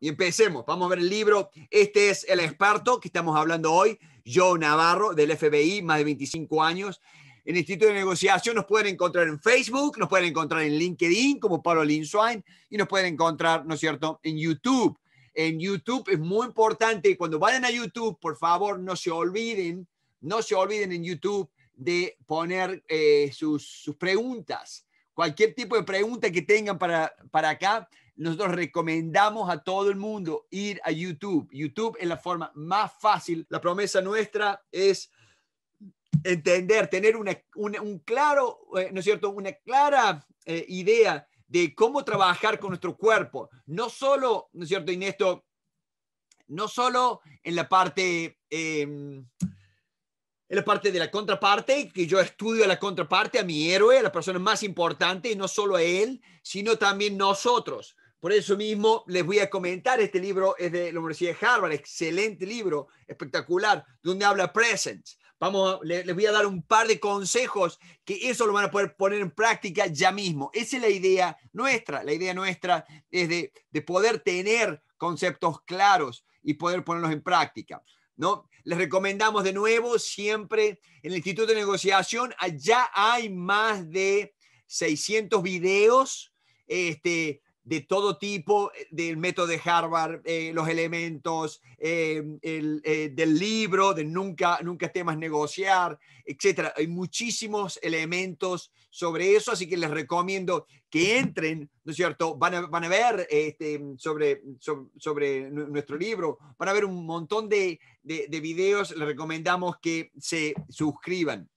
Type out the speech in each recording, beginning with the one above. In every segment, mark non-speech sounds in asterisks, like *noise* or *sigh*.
Y empecemos, vamos a ver el libro. Este es el experto que estamos hablando hoy, Joe Navarro, del FBI, más de 25 años. En Instituto de Negociación nos pueden encontrar en Facebook, nos pueden encontrar en LinkedIn como Pablo Linswine y nos pueden encontrar, ¿no es cierto?, en YouTube. En YouTube es muy importante, cuando vayan a YouTube, por favor, no se olviden, no se olviden en YouTube de poner eh, sus, preguntas. Cualquier tipo de pregunta que tengan para, para acá, nosotros recomendamos a todo el mundo ir a YouTube. YouTube es la forma más fácil. La promesa nuestra es entender, tener una, un claro, eh, ¿no es cierto? Una clara eh, idea de cómo trabajar con nuestro cuerpo. No solo, ¿no es cierto, Inesto? No solo en la parte... Em, en la parte de la contraparte, que yo estudio a la contraparte, a mi héroe, a la persona más importante, y no solo a él, sino también nosotros. Por eso mismo les voy a comentar, este libro es de la Universidad de Harvard, excelente libro, espectacular, donde habla Presence. Vamos, les voy a dar un par de consejos que eso lo van a poder poner en práctica ya mismo. Esa es la idea nuestra. La idea nuestra es de, poder tener conceptos claros y poder ponerlos en práctica. ¿no? Les recomendamos de nuevo siempre en el Instituto de Negociación, allá hay más de 600 videos este, de todo tipo, eh, del método de Harvard, eh, los elementos eh, del libro, de nunca, nunca temas negociar, etc. Hay muchísimos elementos sobre eso, así que les recomiendo que entren, ¿no es cierto? Van a, ver este, sobre, sobre, nuestro libro, van a ver un montón de, de videos, les recomendamos que se suscriban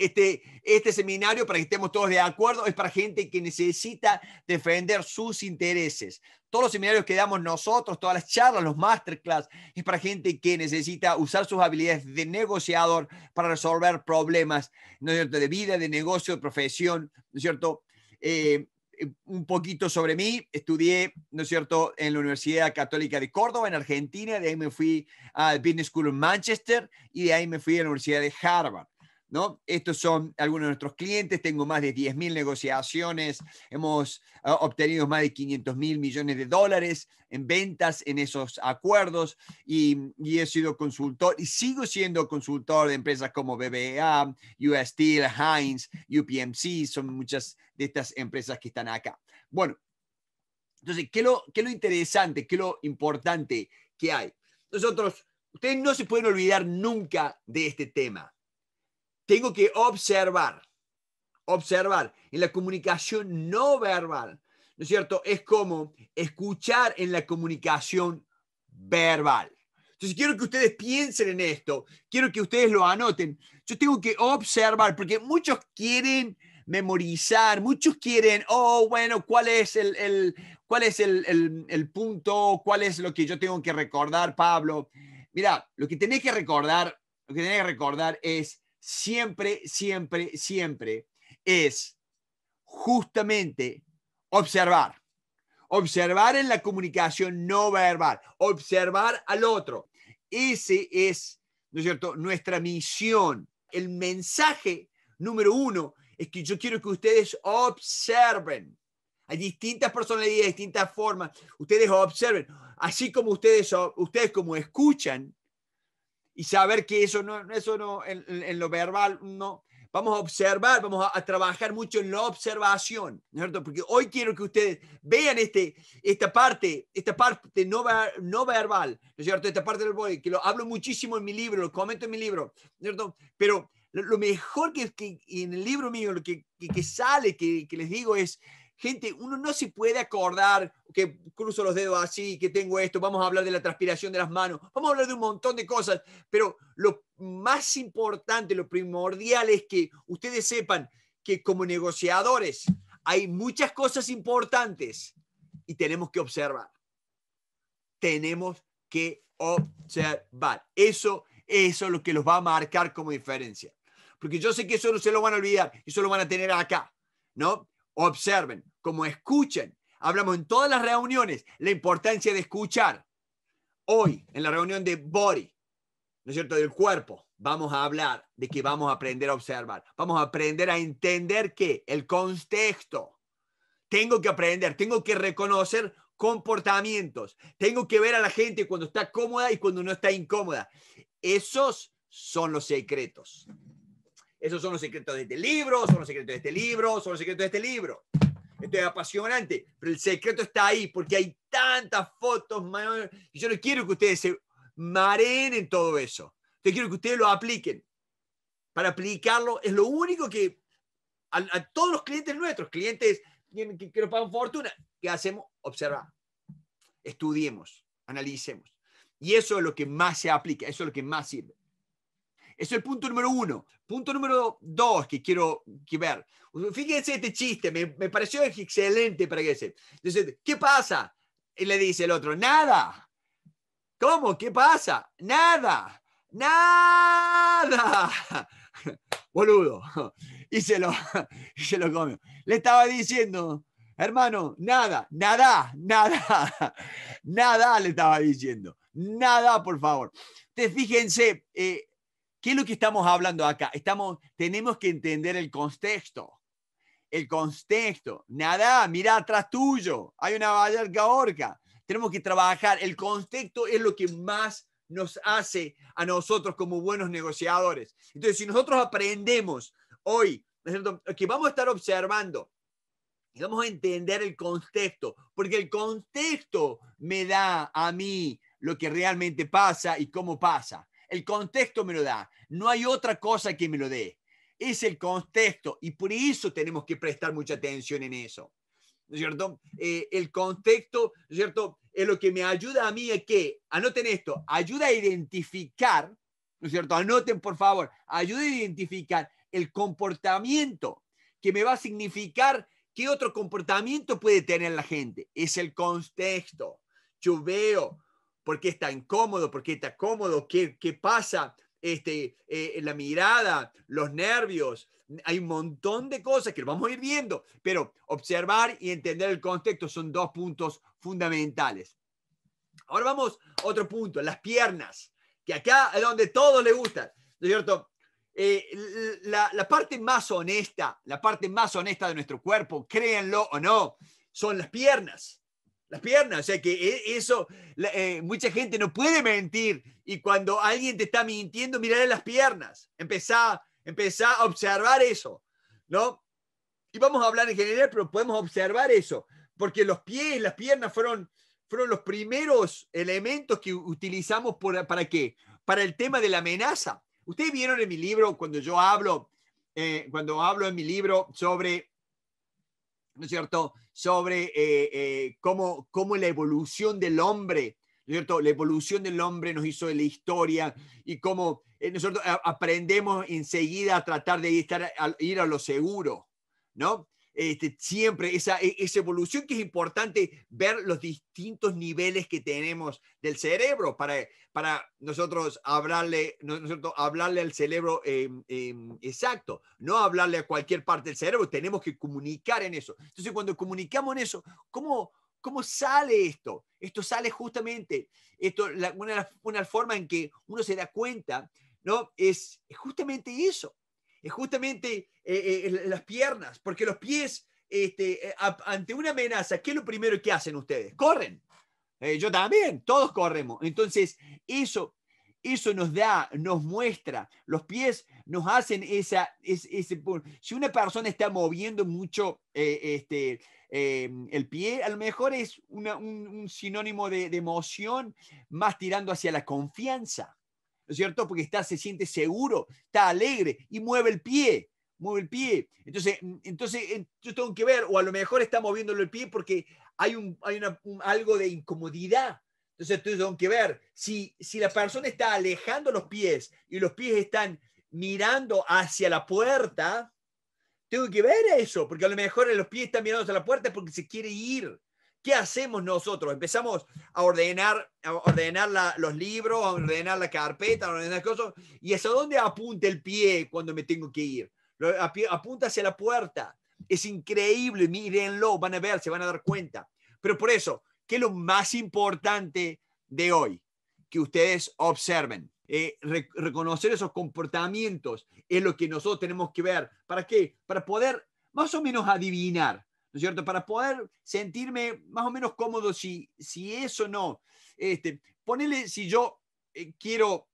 este, este seminario, para que estemos todos de acuerdo, es para gente que necesita defender sus intereses. Todos los seminarios que damos nosotros, todas las charlas, los masterclass, es para gente que necesita usar sus habilidades de negociador para resolver problemas, ¿no de vida, de negocio, de profesión, ¿no es cierto? Eh, un poquito sobre mí. Estudié, ¿no es cierto?, en la Universidad Católica de Córdoba, en Argentina. De ahí me fui al Business School en Manchester y de ahí me fui a la Universidad de Harvard. Estos son algunos de nuestros clientes, tengo más de 10.000 negociaciones, hemos ah, obtenido más de 500 mil millones de dólares en ventas en esos acuerdos y, he sido consultor y sigo siendo consultor de empresas como BBA, US Steel, Heinz, UPMC, son muchas de estas empresas que están acá. Bueno, entonces, ¿qué es lo, qué lo interesante, qué es lo importante que hay? Nosotros, ustedes no se pueden olvidar nunca de este tema tengo que observar, observar. En la comunicación no verbal, ¿no es cierto? Es como escuchar en la comunicación verbal. Entonces quiero que ustedes piensen en esto, quiero que ustedes lo anoten. Yo tengo que observar, porque muchos quieren memorizar, muchos quieren, oh, bueno, ¿cuál es el, cuál es el, punto? ¿Cuál es lo que yo tengo que recordar, Pablo? Mira, lo que tenés que recordar, lo que tenés que recordar es siempre, siempre, siempre es justamente observar. Observar en la comunicación no verbal, observar al otro. Ese es, ¿no es cierto?, nuestra misión. El mensaje número uno es que yo quiero que ustedes observen. Hay distintas personalidades, distintas formas. Ustedes observen. Así como ustedes, ustedes como escuchan, y saber que eso no, eso no, en, lo verbal no. Vamos a observar, vamos a, trabajar mucho en la observación, ¿no es cierto? Porque hoy quiero que ustedes vean este, esta parte, esta parte no, no verbal, ¿no es cierto? Esta parte del voy, que lo hablo muchísimo en mi libro, lo comento en mi libro, ¿no es cierto? Pero lo mejor que, que en el libro mío, lo que, que, que sale, que, que les digo es, gente, uno no se puede acordar que cruzo los dedos así, que tengo esto, vamos a hablar de la transpiración de las manos, vamos a hablar de un montón de cosas, pero lo más importante, lo primordial es que ustedes sepan que como negociadores hay muchas cosas importantes y tenemos que observar. Tenemos que observar. Eso, eso es lo que los va a marcar como diferencia. Porque yo sé que eso no se lo van a olvidar, eso lo van a tener acá, ¿no? observen, como escuchen. Hablamos en todas las reuniones la importancia de escuchar. Hoy, en la reunión de body, ¿no es cierto?, del cuerpo, vamos a hablar de que vamos a aprender a observar. Vamos a aprender a entender que el contexto. Tengo que aprender, tengo que reconocer comportamientos. Tengo que ver a la gente cuando está cómoda y cuando no está incómoda. Esos son los secretos esos son los secretos de este libro, son los secretos de este libro, son los secretos de este libro. Esto es apasionante, pero el secreto está ahí porque hay tantas fotos. Y yo no quiero que ustedes se mareen en todo eso. Yo quiero que ustedes lo apliquen. Para aplicarlo es lo único que a, todos los clientes nuestros, clientes que, nos pagan fortuna, ¿qué hacemos? Observar, estudiemos, analicemos. Y eso es lo que más se aplica, eso es lo que más sirve. Es el punto número uno. Punto número dos que quiero que ver. Fíjense este chiste, me, me pareció excelente para que se. ¿qué pasa? Y le dice el otro, nada. ¿Cómo? ¿Qué pasa? Nada. Nada. *laughs* Boludo. Y se lo, y *laughs* se lo Le estaba diciendo, hermano, nada, nada, nada, *laughs* nada le estaba diciendo. Nada, por favor. te fíjense, eh, ¿Qué es lo que estamos hablando acá? Estamos, tenemos que entender el contexto. El contexto. Nada, mira atrás tuyo. Hay una de orca. Tenemos que trabajar. El contexto es lo que más nos hace a nosotros como buenos negociadores. Entonces, si nosotros aprendemos hoy, que vamos a estar observando y vamos a entender el contexto, porque el contexto me da a mí lo que realmente pasa y cómo pasa. El contexto me lo da. No hay otra cosa que me lo dé. Es el contexto y por eso tenemos que prestar mucha atención en eso. ¿No es cierto? Eh, el contexto, ¿no es cierto? Es lo que me ayuda a mí es que, anoten esto, ayuda a identificar, ¿no es cierto? Anoten, por favor, ayuda a identificar el comportamiento que me va a significar qué otro comportamiento puede tener la gente. Es el contexto. Yo veo, por qué está incómodo, por qué está cómodo, qué, pasa, este, eh, la mirada, los nervios. Hay un montón de cosas que lo vamos a ir viendo, pero observar y entender el contexto son dos puntos fundamentales. Ahora vamos a otro punto, las piernas, que acá es donde todos le gusta, ¿no es cierto? Eh, la, la parte más honesta, la parte más honesta de nuestro cuerpo, créanlo o no, son las piernas las piernas. O sea que e, eso, eh, mucha gente no puede mentir. Y cuando alguien te está mintiendo, mirar las piernas. Empezá, a observar eso, ¿no? Y vamos a hablar en general, pero podemos observar eso. Porque los pies, las piernas fueron, fueron los primeros elementos que utilizamos para qué? Para el tema de la amenaza. Ustedes vieron en mi libro, cuando yo hablo, eh, cuando hablo en mi libro sobre ¿no es cierto?, sobre eh, eh, cómo, cómo, la evolución del hombre, ¿no es cierto?, la evolución del hombre nos hizo de la historia y cómo eh, nosotros aprendemos enseguida a tratar de estar, a ir a lo seguro, ¿no? Este, siempre esa, e, esa evolución que es importante ver los distintos niveles que tenemos del cerebro para, para nosotros hablarle, nosotros hablarle al cerebro exacto, no hablarle a cualquier parte del cerebro, tenemos que comunicar en eso. Entonces, cuando comunicamos en eso, ¿cómo, cómo sale esto? Esto sale justamente, esto, una, una forma en que uno se da cuenta, ¿no? Es justamente eso es justamente eh, eh, las piernas, porque los pies, este, eh, ante una amenaza, ¿qué es lo primero que hacen ustedes? Corren. yo también, todos corremos. Entonces, eso, eso nos da, nos muestra, los pies nos hacen esa, ese, si una persona está moviendo mucho este, em, el pie a lo mejor es un, sinónimo de, de, emoción, más tirando hacia la confianza es cierto? Porque está, se siente seguro, está alegre y mueve el pie, mueve el pie. Entonces, mm, entonces yo tengo que ver, o a lo mejor está moviéndolo el pie porque hay, un, hay algo de incomodidad. Entonces, yo tengo que ver si, si la persona está alejando los pies y los pies están mirando hacia la puerta, tengo que ver eso, porque a lo mejor los pies están mirando hacia la puerta porque se quiere ir. ¿Qué hacemos nosotros? Empezamos a ordenar, a ordenar los libros, a ordenar la carpeta, a ordenar cosas. ¿Y es dónde apunta el pie cuando me tengo que ir? Apunta hacia la puerta. Es increíble, mírenlo, van a ver, se van a dar cuenta. Pero por eso, ¿qué es lo más importante de hoy? Que ustedes observen. Eh, reconocer esos comportamientos es lo que nosotros tenemos que ver. ¿Para qué? Para poder más o menos adivinar ¿no es cierto? Para poder sentirme más o menos cómodo si, si eso no. Este, ponele si yo eh, quiero,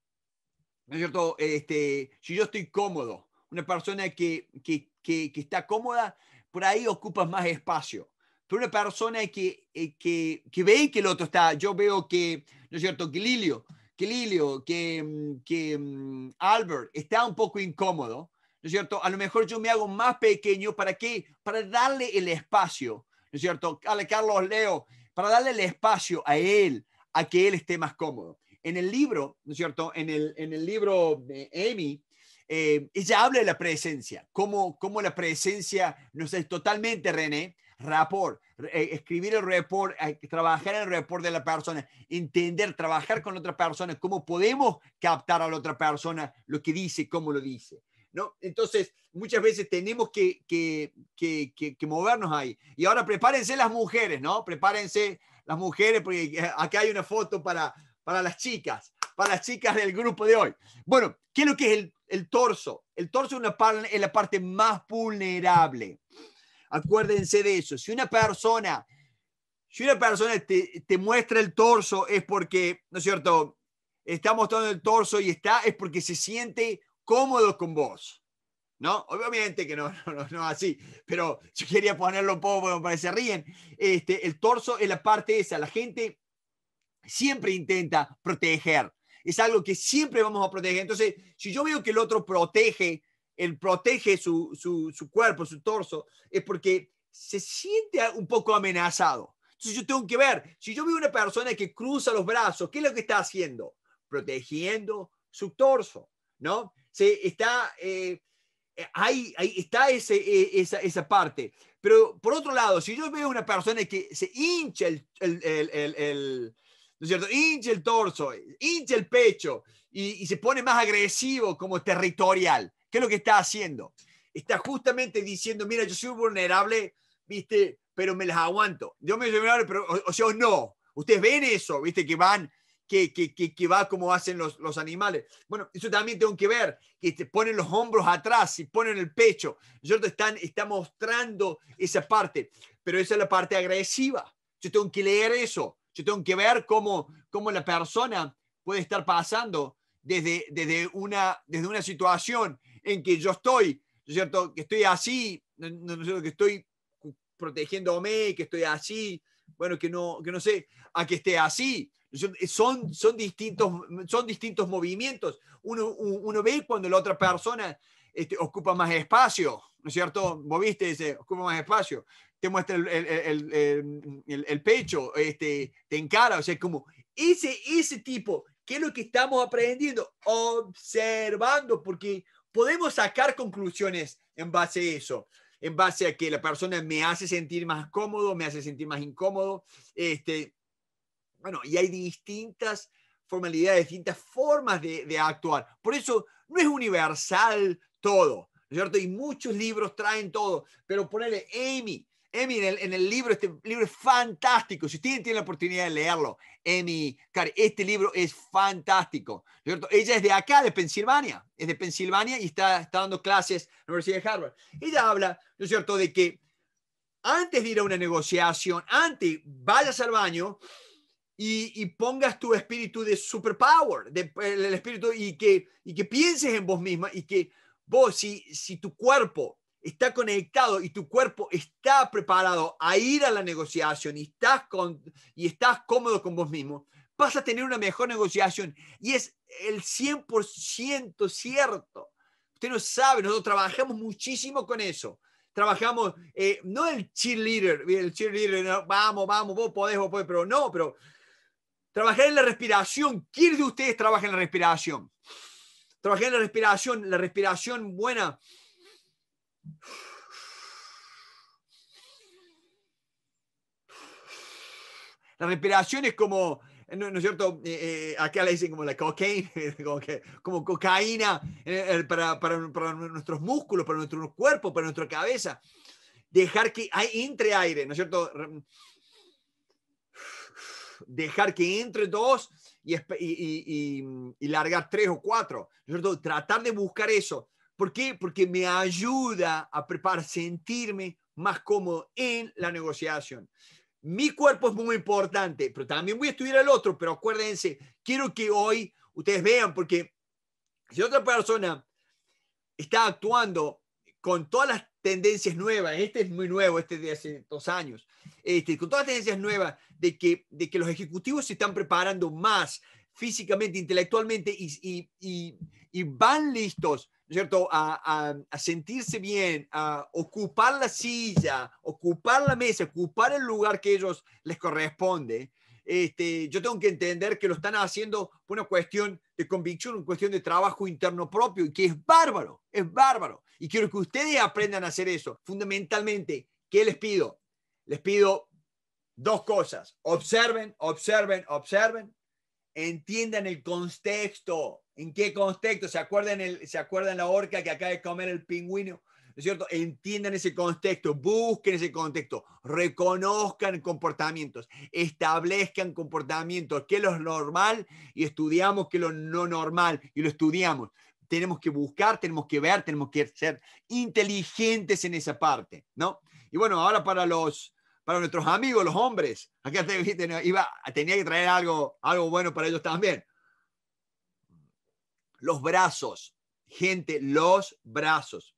¿no es cierto? Este, si yo estoy cómodo, una persona que, que, que, está cómoda, por ahí ocupas más espacio. Pero una persona que, eh, que, que ve que el otro está, yo veo que, ¿no es cierto? Que Lilio, que Lilio, que, mm, que mm, Albert está un poco incómodo, ¿no es cierto? A lo mejor yo me hago más pequeño, ¿para qué? Para darle el espacio, ¿no es cierto? A Carlos Leo, para darle el espacio a él, a que él esté más cómodo. En el libro, ¿no es cierto? En el, en el libro de Amy, eh, ella habla de la presencia, cómo, cómo la presencia no es totalmente, René, rapport, eh, escribir el report, trabajar trabajar el report de la persona, entender, trabajar con otra persona, cómo podemos captar a la otra persona lo que dice, cómo lo dice. Entonces, muchas veces tenemos que, movernos ahí. Y ahora prepárense las mujeres, ¿no? Prepárense las mujeres, porque acá hay una foto para, para las chicas, para las chicas del grupo de hoy. Bueno, ¿qué es lo que es el, torso? El torso es, una, la parte más vulnerable. Acuérdense de eso. Si una persona, una persona te, te muestra el torso es porque, ¿no es cierto? Está mostrando el torso y está, es porque se siente cómodos con vos. ¿No? Obviamente que *laughs* no, no, no, así, pero yo quería ponerlo un poco para que se ríen. Este, el torso es la parte esa, la gente siempre intenta proteger, es algo que siempre vamos a proteger. Entonces, si yo veo que el otro protege, él protege su, su cuerpo, su torso, es porque se siente un poco amenazado. Entonces yo tengo que ver, si yo veo una persona que cruza los brazos, ¿qué es lo que está haciendo? Protegiendo su torso, ¿no? está, eh, hay, eh, está ese, eh, esa, esa, parte. Pero por otro lado, si yo veo una persona que se hincha el, el, el, el cierto? el torso, hincha el pecho y, se pone más agresivo como territorial, ¿qué es lo que está haciendo? Está justamente diciendo, mira, yo soy vulnerable, ¿viste? Pero me las aguanto. Yo me soy vulnerable, pero, o, sea, no. Ustedes ven eso, ¿viste? Que van que, que, que, va como hacen los, los, animales. Bueno, eso también tengo que ver, que te ponen los hombros atrás y ponen el pecho. Yo te están, está mostrando esa parte, pero esa es la parte agresiva. Yo tengo que leer eso, yo tengo que ver cómo, cómo la persona puede estar pasando desde, desde, una, desde una situación en que yo estoy, ¿cierto? Que estoy así, que estoy protegiéndome, que estoy así, bueno, que no, que no sé, a que esté así, son, son, distintos, son distintos movimientos. Uno, uno ve cuando la otra persona este, ocupa más espacio, ¿no es cierto? Moviste, ocupa más espacio, te muestra el, el, el, el, pecho, este, te encara, o sea, como ese, ese tipo, ¿qué es lo que estamos aprendiendo? Observando, porque podemos sacar conclusiones en base a eso en base a que la persona me hace sentir más cómodo, me hace sentir más incómodo, este, bueno, y hay distintas formalidades, distintas formas de, actuar. Por eso no es universal todo, cierto? Y muchos libros traen todo, pero ponerle Amy, Amy en el, libro, este libro es fantástico. Si usted tiene la oportunidad de leerlo, Amy, cari, este libro es fantástico. ¿cierto? Ella es de acá, de Pensilvania. Es de Pensilvania y está, está dando clases en la Universidad de Harvard. Ella habla, ¿no es cierto?, de que antes de ir a una negociación, antes vayas al baño, y, pongas tu espíritu de superpower, el espíritu y que, y que pienses en vos misma y que vos, si, si tu cuerpo está conectado y tu cuerpo está preparado a ir a la negociación y estás, con, y estás cómodo con vos mismo, vas a tener una mejor negociación. Y es el 100% cierto. Usted no sabe, nosotros trabajamos muchísimo con eso trabajamos, eh, no el cheerleader, el cheerleader, vamos, vamos, vos podés, vos podés, pero no, pero Trabajar en la respiración. ¿Quién de ustedes trabaja en la respiración? Trabajar en la respiración, la respiración buena. La respiración es como, ¿no, es cierto? Eh, eh, acá le dicen como la cocaína, *laughs* como, cocaína eh, para, para, nuestros músculos, para nuestro cuerpo, para nuestra cabeza. Dejar que hay, entre aire, ¿no es cierto? dejar que entre dos y, y, largar tres o cuatro. ¿no Tratar de buscar eso. ¿Por qué? Porque me ayuda a preparar, sentirme más cómodo en la negociación. Mi cuerpo es muy importante, pero también voy a estudiar al otro, pero acuérdense, quiero que hoy ustedes vean, porque si otra persona está actuando con todas las tendencias nuevas, este es muy nuevo, este de hace dos años, este, con todas las tendencias nuevas, de que, de que los ejecutivos se están preparando más físicamente, intelectualmente y, van listos, cierto?, a, sentirse bien, a ocupar la silla, ocupar la mesa, ocupar el lugar que ellos les corresponde. Este, yo tengo que entender que lo están haciendo por una cuestión de convicción, una cuestión de trabajo interno propio, y que es bárbaro, es bárbaro. Y quiero que ustedes aprendan a hacer eso. Fundamentalmente, ¿qué les pido? Les pido Dos cosas, observen, observen, observen, entiendan el contexto, en qué contexto, se acuerdan, el, se acuerdan la orca que acaba de comer el pingüino, es cierto? Entiendan ese contexto, busquen ese contexto, reconozcan comportamientos, establezcan comportamientos, qué es lo normal y estudiamos qué es lo no normal y lo estudiamos. Tenemos que buscar, tenemos que ver, tenemos que ser inteligentes en esa parte, ¿no? Y bueno, ahora para los para nuestros amigos, los hombres. Acá iba, tenía que traer algo, algo bueno para ellos también. Los brazos, gente, los brazos.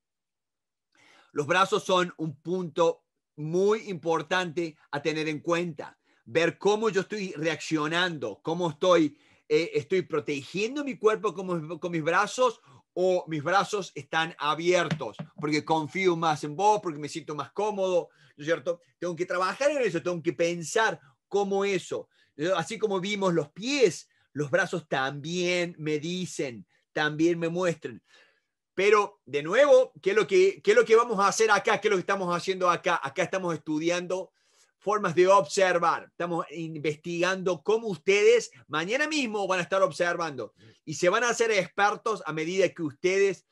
Los brazos son un punto muy importante a tener en cuenta. Ver cómo yo estoy reaccionando, cómo estoy, eh, estoy protegiendo mi cuerpo con mis brazos o mis brazos están abiertos porque confío más en vos, porque me siento más cómodo, ¿no es cierto? Tengo que trabajar en eso, tengo que pensar cómo eso. Así como vimos los pies, los brazos también me dicen, también me muestran. Pero de nuevo, ¿qué es, lo que, ¿qué es lo que vamos a hacer acá? ¿Qué es lo que estamos haciendo acá? Acá estamos estudiando formas de observar. Estamos investigando cómo ustedes mañana mismo van a estar observando y se van a hacer expertos a medida que ustedes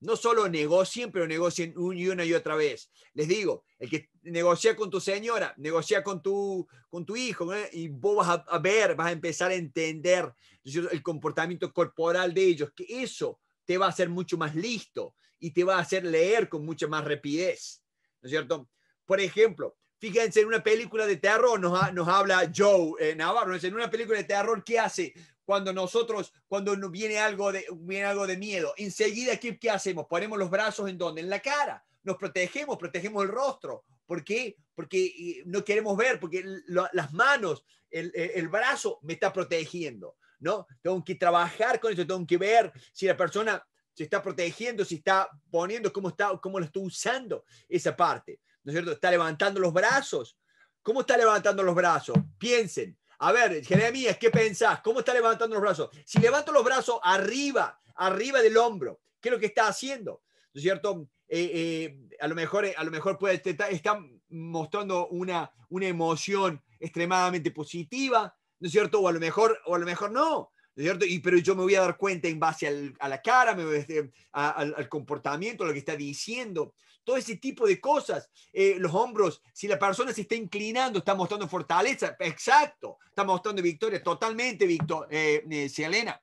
no solo negocien, pero negocien una y otra vez. Les digo, el que negocia con tu señora, negocia con tu, con tu hijo, y vos vas a, ver, vas a empezar a entender el comportamiento corporal de ellos, que eso te va a hacer mucho más listo y te va a hacer leer con mucha más rapidez, ¿no es cierto? Por ejemplo, Fíjense, en una película de terror nos, habla Joe eh, Navarro, en una película de terror, ¿qué hace? Cuando nosotros, cuando viene algo de, viene algo de miedo, enseguida, ¿qué, hacemos? Ponemos los brazos en donde? En la cara. Nos protegemos, protegemos el rostro. ¿Por qué? Porque eh, no queremos ver, porque las manos, el, el brazo me está protegiendo. ¿no? Tengo que trabajar con eso, tengo que ver si la persona se está protegiendo, si está poniendo, cómo, está, cómo lo está usando esa parte. ¿no es cierto? Está levantando los brazos. ¿Cómo está levantando los brazos? Piensen. A ver, Jeremías, ¿qué pensás? ¿Cómo está levantando los brazos? Si levanto los brazos arriba, arriba del hombro, ¿qué es lo que está haciendo? ¿No es cierto? Eh, eh, a, lo mejor, a lo mejor puede estar está mostrando una, una emoción extremadamente positiva, ¿no es cierto? O a lo mejor, o a lo mejor no. Y, pero yo me voy a dar cuenta en base a la cara, este, al, comportamiento, lo que está diciendo, todo ese tipo de cosas. Eh, los hombros, si la persona se está inclinando, está mostrando fortaleza, exacto, está mostrando victoria, totalmente, Víctor eh, eh, Selena.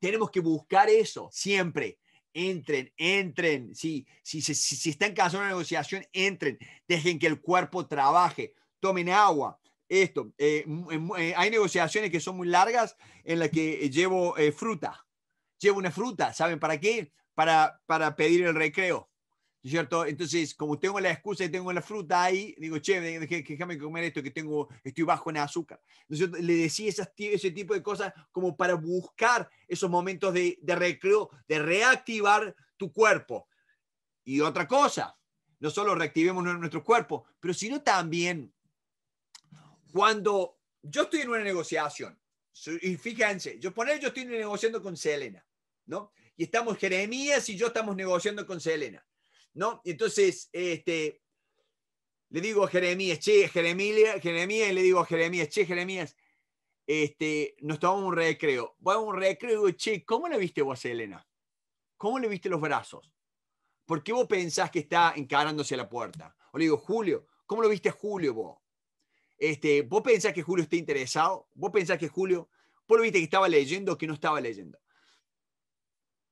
Tenemos que buscar eso siempre. Entren, entren. Si, si, si, si están cansando una negociación, entren. Dejen que el cuerpo trabaje. Tomen agua esto. Eh, eh, eh, hay negociaciones que son muy largas en las que llevo fruta. Llevo una fruta, ¿saben para qué? Para, para pedir el recreo. ¿Cierto? Entonces, como tengo la excusa y tengo la fruta ahí, digo, che, déjame comer esto que tengo, estoy bajo en azúcar. Entonces, le decía esas, ese tipo de cosas como para buscar esos momentos de, de recreo, de reactivar tu cuerpo. Y otra cosa, no solo reactivemos nuestro cuerpo, pero sino también cuando yo estoy en una negociación, y fíjense, yo poner yo estoy negociando con Selena, ¿no? Y estamos Jeremías y yo estamos negociando con Selena, ¿no? entonces, este, le digo a Jeremías, che, Jeremías, Jeremías, le digo a Jeremías, che, Jeremías, este, nos tomamos un recreo. Voy a un recreo y digo, che, ¿cómo le viste vos a Selena? ¿Cómo le viste los brazos? ¿Por qué vos pensás que está encarándose a la puerta? O le digo, Julio, ¿cómo lo viste a Julio vos? Este, ¿Vos pensás que Julio está interesado? ¿Vos pensás que Julio, vos lo viste que estaba leyendo o que no estaba leyendo?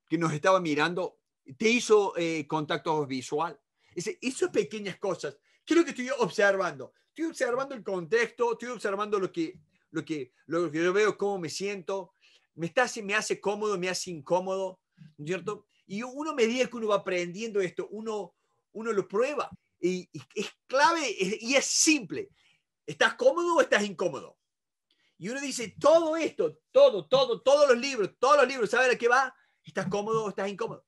Que nos estaba mirando, te hizo eh, contacto visual. Es, pequeñas cosas, ¿qué es lo que estoy observando? Estoy observando el contexto, estoy observando lo que, lo que, lo que yo veo, cómo me siento, me, está, me hace cómodo, me hace incómodo, cierto? Y uno me medida que uno va aprendiendo esto, uno, uno lo prueba. y es clave y es simple. ¿Estás cómodo o estás incómodo? Y uno dice, todo esto, todo, todo, todos los libros, todos los libros, ¿sabes a qué va? ¿Estás cómodo o estás incómodo?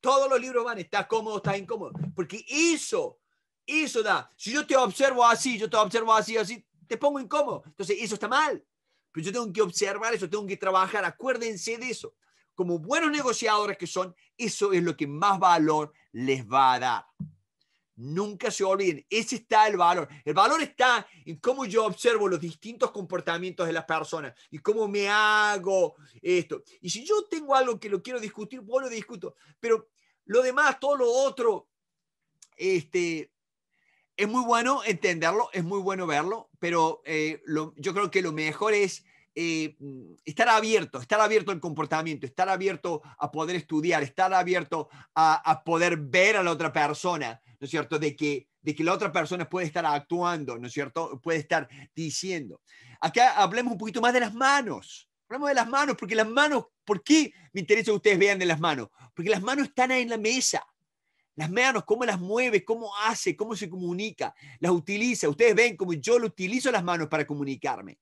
Todos los libros van, ¿estás cómodo o estás incómodo? Porque eso, eso da. Si yo te observo así, yo te observo así, así, te pongo incómodo. Entonces, eso está mal. Pero yo tengo que observar eso, tengo que trabajar. Acuérdense de eso. Como buenos negociadores que son, eso es lo que más valor les va a dar. Nunca se olviden, ese está el valor. El valor está en cómo yo observo los distintos comportamientos de las personas y cómo me hago esto. Y si yo tengo algo que lo quiero discutir, pues lo discuto. Pero lo demás, todo lo otro, este, es muy bueno entenderlo, es muy bueno verlo, pero eh, yo creo que lo mejor es eh, mm, estar abierto, estar abierto al comportamiento, estar abierto a poder estudiar, estar abierto a, poder ver a la otra persona, ¿no es cierto? De que, la otra persona puede estar actuando, ¿no es cierto? Puede estar diciendo. Acá hablemos un poquito más de las manos. hablemos de las manos, porque las manos, ¿por qué me interesa que ustedes vean de las manos? Porque las manos están ahí en la mesa. Las manos, cómo las mueve, cómo hace, cómo se comunica, las utiliza. Ustedes ven como yo lo utilizo las manos para comunicarme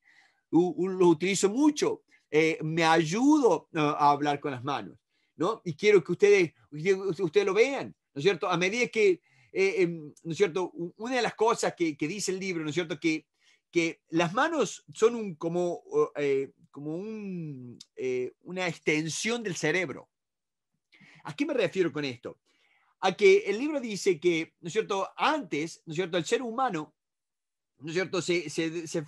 lo utilizo mucho, eh, me ayudo eh, a hablar con las manos, ¿no? Y quiero que ustedes, ustedes lo vean, ¿no es cierto? A medida que, eh, em, ¿no es cierto? Una de las cosas que, dice el libro, ¿no es cierto? Que, que las manos son un, como, como un, una extensión del cerebro. ¿A qué me refiero con esto? A que el libro dice que, ¿no es cierto? Antes, ¿no es cierto? El ser humano ¿no es cierto? Se, se, se,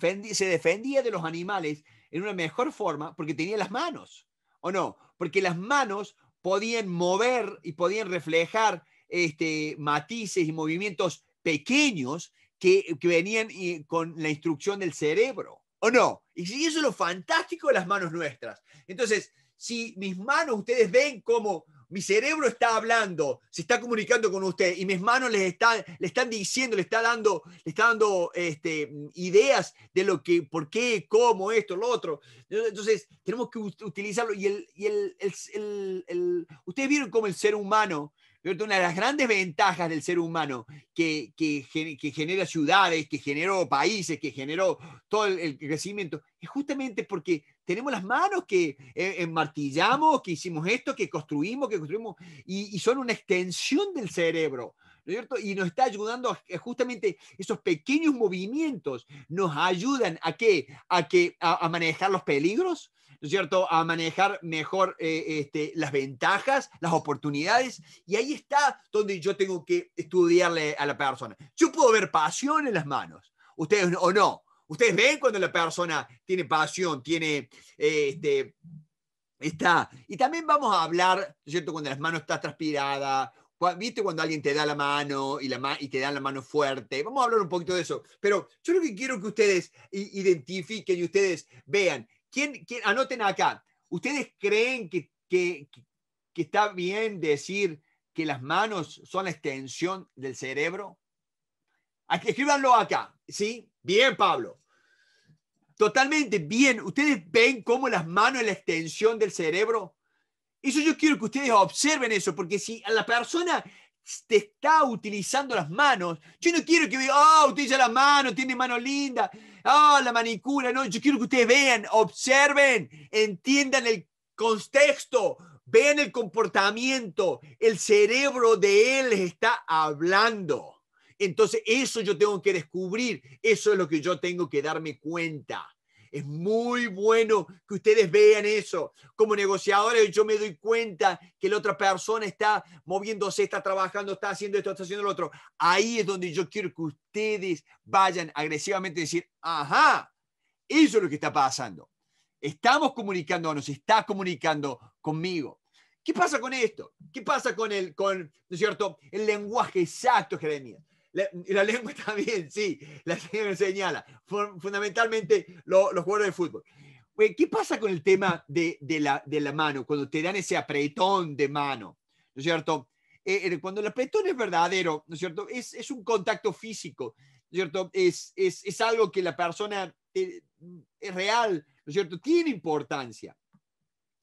defendía, de los animales en una mejor forma porque tenía las manos, ¿o no? Porque las manos podían mover y podían reflejar este, matices y movimientos pequeños que, venían eh, con la instrucción del cerebro, ¿o no? Y eso es lo fantástico de las manos nuestras. Entonces, si mis manos ustedes ven cómo mi cerebro está hablando, se está comunicando con usted y mis manos le están, le están diciendo, le está dando, le está dando este, ideas de lo que, por qué, cómo, esto, lo otro. Entonces, tenemos que utilizarlo. Y, el, y el, ustedes vieron cómo el ser humano una de las grandes ventajas del ser humano que, que, que genera ciudades, que generó países, que generó todo el, crecimiento, es justamente porque tenemos las manos que eh, martillamos, que hicimos esto, que construimos, que construimos, y, son una extensión del cerebro. ¿no y nos está ayudando justamente esos pequeños movimientos, nos ayudan a qué? A, que, a manejar los peligros, es cierto?, a manejar mejor eh, este, las ventajas, las oportunidades, y ahí está donde yo tengo que estudiarle a la persona. Yo puedo ver pasión en las manos, ustedes o no. Ustedes ven cuando la persona tiene pasión, tiene eh, este, está. Y también vamos a hablar, ¿cierto?, cuando las manos está transpirada, ¿Viste cuando alguien te da la mano y, la y te dan la mano fuerte? Vamos a hablar un poquito de eso. Pero yo lo que quiero que ustedes identifiquen y ustedes vean ¿Quién, anoten acá, ¿ustedes creen que, está bien decir que las manos son la extensión del cerebro? Aquí, escríbanlo acá, ¿sí? Bien, Pablo. Totalmente bien. ¿Ustedes ven cómo las manos son la extensión del cerebro? Eso yo quiero que ustedes observen eso, porque si a la persona te está utilizando las manos, yo no quiero que diga, ah, utiliza las manos, tiene manos lindas ah, la manicura, no, yo quiero que ustedes vean, observen, entiendan el contexto, vean el comportamiento, el cerebro de él está hablando. Entonces, eso yo tengo que descubrir, eso es lo que yo tengo que darme cuenta. Es muy bueno que ustedes vean eso. Como negociadores yo me doy cuenta que la otra persona está moviéndose, está trabajando, está haciendo esto, está haciendo lo otro. Ahí es donde yo quiero que ustedes vayan agresivamente a decir, ajá, eso es lo que está pasando. Estamos comunicando, nos está comunicando conmigo. ¿Qué pasa con esto? ¿Qué pasa con el, con, ¿no es cierto? el lenguaje exacto, Jeremías? La, *laughs* lengua también, sí, la señora señala. Fundamentalmente los jugadores de fútbol. ¿Qué pasa con el tema de, de, la, de la mano, cuando te dan ese apretón de mano? ¿No es cierto? Eh, eh, cuando el apretón es verdadero, ¿no es cierto? Es, es un contacto físico, ¿no es cierto? Es, es, es algo que la persona eh, es real, ¿no es cierto? Tiene importancia,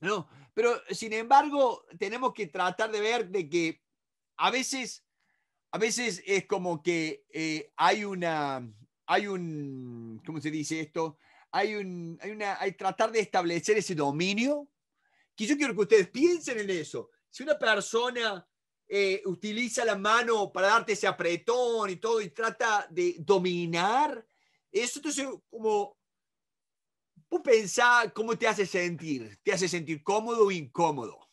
¿no? Pero, sin embargo, tenemos que tratar de ver de que a veces a veces es como que eh, hay una, hay un, ¿cómo se dice esto? Hay un, hay una, hay tratar de establecer ese dominio, que yo quiero que ustedes piensen en eso. Si una persona eh, utiliza la mano para darte ese apretón y todo y trata de dominar, eso entonces como, vos pensá cómo te hace sentir, te hace sentir cómodo o incómodo,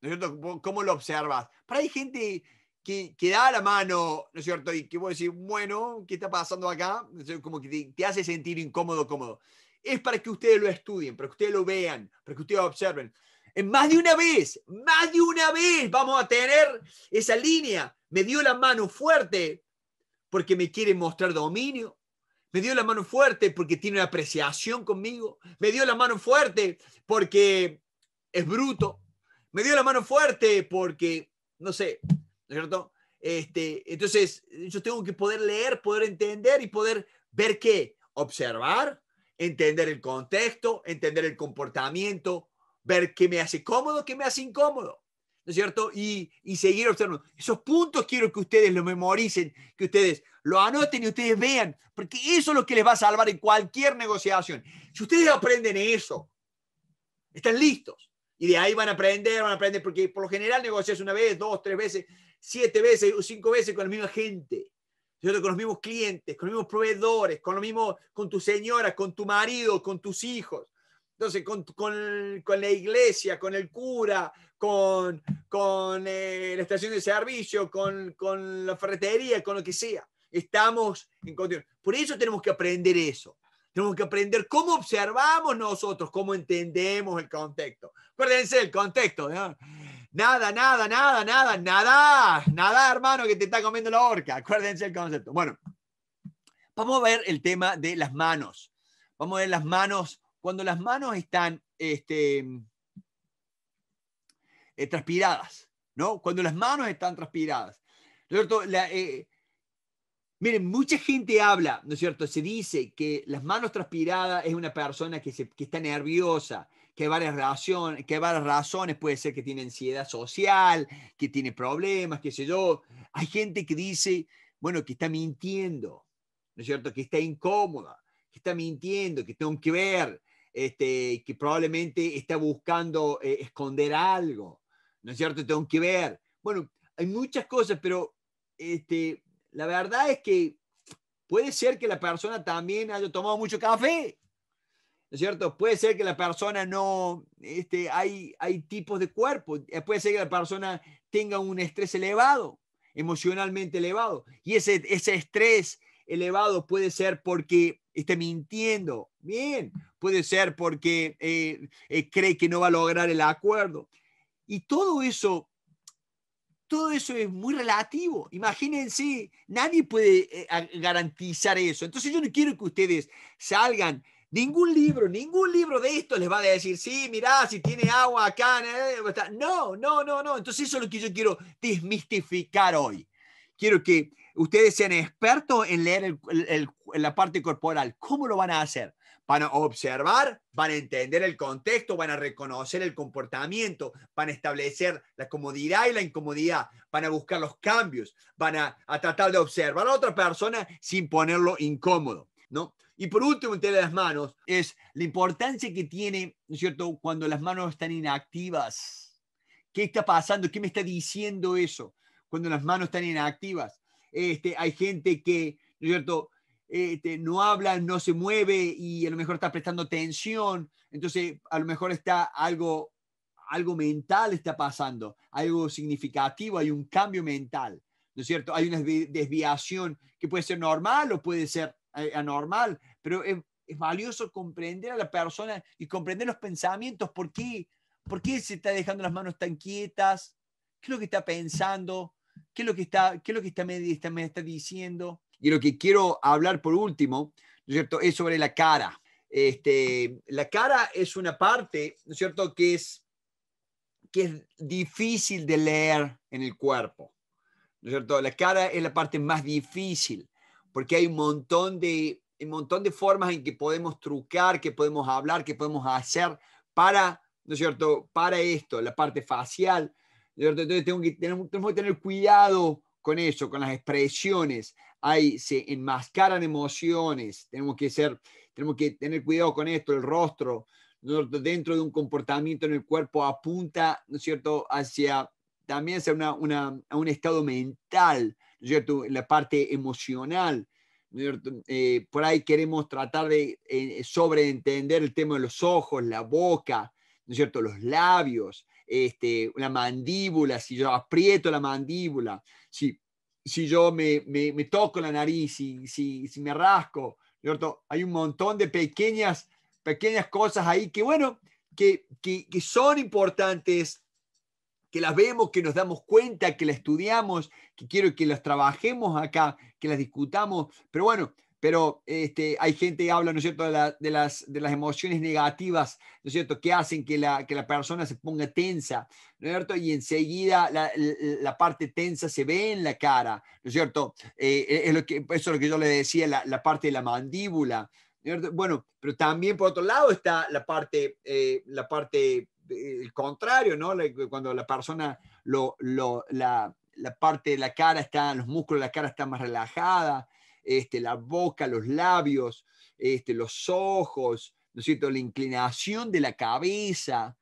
¿no es cierto? ¿Cómo lo observas? Pero hay gente que, da la mano, ¿no es cierto? Y que vos decís, bueno, ¿qué está pasando acá? Como que te, hace sentir incómodo, cómodo. Es para que ustedes lo estudien, para que ustedes lo vean, para que ustedes lo observen. En más de una vez, más de una vez vamos a tener esa línea. Me dio la mano fuerte porque me quiere mostrar dominio. Me dio la mano fuerte porque tiene una apreciación conmigo. Me dio la mano fuerte porque es bruto. Me dio la mano fuerte porque, no sé, ¿no es cierto? Este, entonces, yo tengo que poder leer, poder entender y poder ver qué, observar, entender el contexto, entender el comportamiento, ver qué me hace cómodo, qué me hace incómodo. ¿No es cierto? Y, y seguir observando. Esos puntos quiero que ustedes lo memoricen, que ustedes lo anoten y ustedes vean, porque eso es lo que les va a salvar en cualquier negociación. Si ustedes aprenden eso, están listos. Y de ahí van a aprender, van a aprender, porque por lo general negocias una vez, dos, tres veces siete veces o cinco veces con la misma gente, con los mismos clientes, con los mismos proveedores, con, lo mismo, con tu señora, con tu marido, con tus hijos. Entonces, con, con, con, la iglesia, con el cura, con, con eh, la estación de servicio, con, la ferretería, con lo que sea. Estamos en Por eso tenemos que aprender eso. Tenemos que aprender cómo observamos nosotros, cómo entendemos el contexto. Acuérdense el contexto. Nada, nada, nada, nada, nada, nada, hermano, que te está comiendo la horca. Acuérdense el concepto. Bueno, vamos a ver el tema de las manos. Vamos a ver las manos. Cuando las manos están este, eh, transpiradas, ¿no? Cuando las manos están transpiradas. ¿No es cierto? Eh, miren, mucha gente habla, ¿no es cierto? Se dice que las manos transpiradas es una persona que, se, que está nerviosa, que varias, que varias razones, puede ser que tiene ansiedad social, que tiene problemas, qué sé yo. Hay gente que dice, bueno, que está mintiendo, ¿no es cierto? Que está incómoda, que está mintiendo, que tengo que ver, este, que probablemente está buscando eh, esconder algo, ¿no es cierto? Tengo que ver. Bueno, hay muchas cosas, pero este, la verdad es que puede ser que la persona también haya tomado mucho café, es cierto? Puede ser que la persona no, este, hay, hay tipos de cuerpo, eh, puede ser que la persona tenga un estrés elevado, emocionalmente elevado, y ese, ese estrés elevado puede ser porque está mintiendo, bien, puede ser porque eh, eh, cree que no va a lograr el acuerdo. Y todo eso, todo eso es muy relativo. Imagínense, nadie puede garantizar eso. Entonces yo no quiero que ustedes salgan Ningún libro, ningún libro de esto les va a decir, sí, mirá, si tiene agua acá. No, no, no, no. Entonces eso es lo que yo quiero desmistificar hoy. Quiero que ustedes sean expertos en leer el, el, la parte corporal. ¿Cómo lo van a hacer? Van a observar, van a entender el contexto, van a reconocer el comportamiento, van a establecer la comodidad y la incomodidad, van a buscar los cambios, van a, a tratar de observar a otra persona sin ponerlo incómodo. ¿no? Y por último, el tema de las manos, es la importancia que tiene, ¿no es cierto?, cuando las manos están inactivas. ¿Qué está pasando? ¿Qué me está diciendo eso? Cuando las manos están inactivas. Este, hay gente que, ¿no es cierto?, este, no habla, no se mueve y a lo mejor está prestando atención. Entonces, a lo mejor está algo, algo mental está pasando, algo significativo, hay un cambio mental. ¿no es cierto? Hay una desviación que puede ser normal o puede ser eh, anormal, pero es, valioso comprender a la persona y comprender los pensamientos, por qué, por qué se está dejando las manos tan quietas, qué es lo que está pensando, qué es lo que, está, qué lo que me está diciendo. Y lo que quiero hablar por último, ¿no es cierto?, es sobre la cara. Este, la cara es una parte, ¿no es cierto?, que es, que es difícil de leer en el cuerpo. ¿no es cierto? La cara es la parte más difícil porque hay un montón de, un montón de formas en que podemos trucar, que podemos hablar, que podemos hacer para, ¿no es cierto?, para esto, la parte facial. Entonces tenemos, que tener cuidado con eso, con las expresiones. Ahí se enmascaran emociones, tenemos que, ser, tenemos que tener cuidado con esto, el rostro, dentro de un comportamiento en el cuerpo apunta, ¿no es cierto?, hacia también hacia una, una, a un estado mental ¿cierto? La parte emocional. Eh, por ahí queremos tratar de eh, sobreentender el tema de los ojos, la boca, ¿no es cierto? Los labios, este, la mandíbula, si yo aprieto la mandíbula, si, si yo me, me, toco la nariz, si, si, me rasco, cierto? Hay un montón de pequeñas, pequeñas cosas ahí que, bueno, que son importantes que las vemos, que nos damos cuenta, que las estudiamos, que quiero que las trabajemos acá, que las discutamos, pero bueno, pero este, hay gente que habla, ¿no es cierto?, de, las, de las emociones negativas, ¿no es cierto?, que hacen que la, que la persona se ponga tensa, ¿no es cierto? Y enseguida la, la parte tensa se ve en la cara, ¿no es cierto? Eh, es lo que, eso es lo que yo le decía, la, parte de la mandíbula, Bueno, pero también por otro lado está la parte, eh, la parte el contrario, ¿no? Cuando la persona, lo, la, la, parte de la cara está, los músculos de la cara están más relajados, este, la boca, los labios, este, los ojos, ¿no es cierto? La inclinación de la cabeza,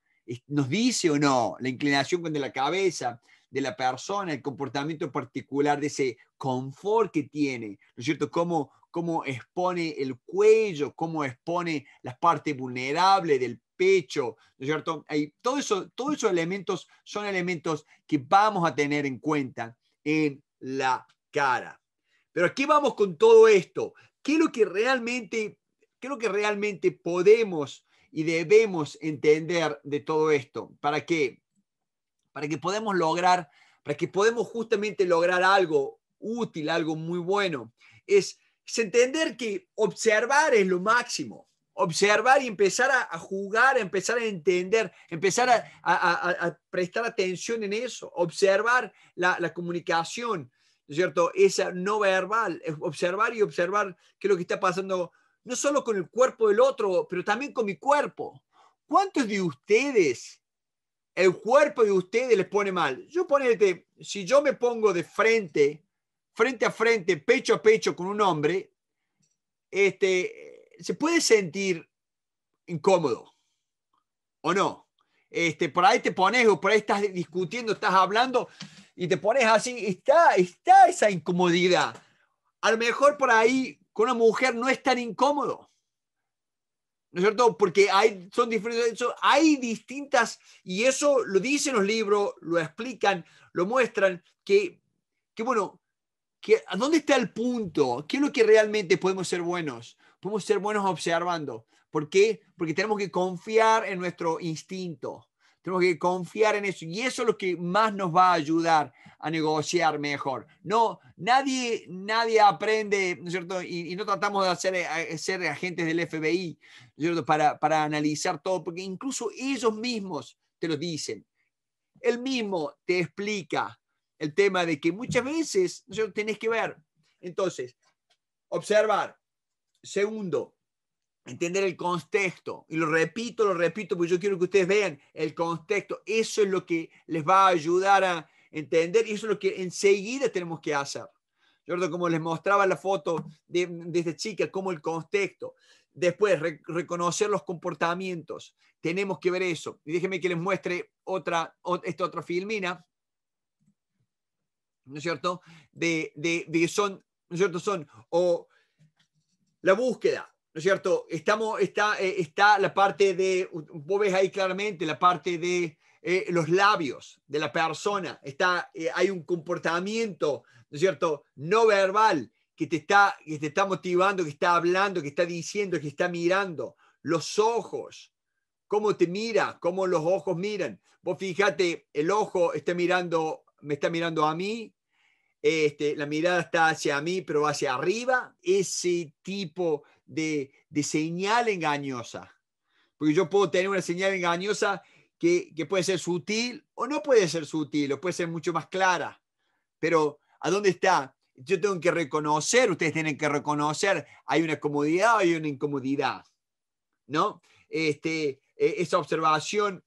nos dice o no, la inclinación de la cabeza de la persona, el comportamiento particular de ese confort que tiene, ¿no es cierto? Cómo, cómo expone el cuello, cómo expone la parte vulnerable del hecho, ¿no es cierto? todo eso, todos esos elementos son elementos que vamos a tener en cuenta en la cara. Pero aquí vamos con todo esto. ¿Qué es lo que realmente, qué que realmente podemos y debemos entender de todo esto? ¿Para qué? Para que podamos lograr, para que podamos justamente lograr algo útil, algo muy bueno. es entender que observar es lo máximo observar y empezar a, jugar, empezar a entender, empezar a, prestar atención en eso, observar la, comunicación, cierto? Esa no verbal, observar y observar qué es lo que está pasando, no solo con el cuerpo del otro, pero también con mi cuerpo. ¿Cuántos de ustedes, el cuerpo de ustedes les pone mal? Yo ponete, si yo me pongo de frente, frente a frente, pecho a pecho con un hombre, este, se puede sentir incómodo, ¿o no? Este, por ahí te pones o por ahí estás discutiendo, estás hablando y te pones así, está, está esa incomodidad. A lo mejor por ahí con una mujer no es tan incómodo. ¿No es cierto? Porque hay, son diferentes, hay distintas, y eso lo dicen los libros, lo explican, lo muestran, que, que bueno, que, ¿a dónde está el punto? ¿Qué es lo que realmente podemos ser buenos? podemos ser buenos observando. ¿Por qué? Porque tenemos que confiar en nuestro instinto. Tenemos que confiar en eso. Y eso es lo que más nos va a ayudar a negociar mejor. No, nadie, nadie aprende, ¿no es cierto? Y, no tratamos de hacer, eh, eh, ser agentes del FBI, ¿no es cierto? Para, para analizar todo, porque incluso ellos mismos te lo dicen. Él mismo te explica el tema de que muchas veces, ¿no es Tenés que ver. Entonces, observar, Segundo, entender el contexto. Y lo repito, lo repito, porque yo quiero que ustedes vean el contexto. Eso es lo que les va a ayudar a entender y eso es lo que enseguida tenemos que hacer. Yo como les mostraba la foto de, desde chica, como el contexto. Después, reconocer los comportamientos. Tenemos que ver eso. Y déjenme que les muestre otra, esta otra filmina, ¿no es cierto? De, de, de son, ¿no es cierto? Son o la búsqueda, ¿no es cierto? Estamos, está, eh, está la parte de, vos ves ahí claramente la parte de eh, los labios de la persona, está, eh, hay un comportamiento, ¿no es cierto?, no verbal que te, está, que te está motivando, que está hablando, que está diciendo, que está mirando, los ojos, cómo te mira, cómo los ojos miran. Vos fíjate, el ojo está mirando, me está mirando a mí, este, la mirada está hacia mí, pero hacia arriba, ese tipo de, señal engañosa. Porque yo puedo tener una señal engañosa que, puede ser sutil o no puede ser sutil, o puede ser mucho más clara. Pero, ¿a dónde está? Yo tengo que reconocer, ustedes tienen que reconocer, hay una comodidad o hay una incomodidad. ¿No? Este, e-, esa observación,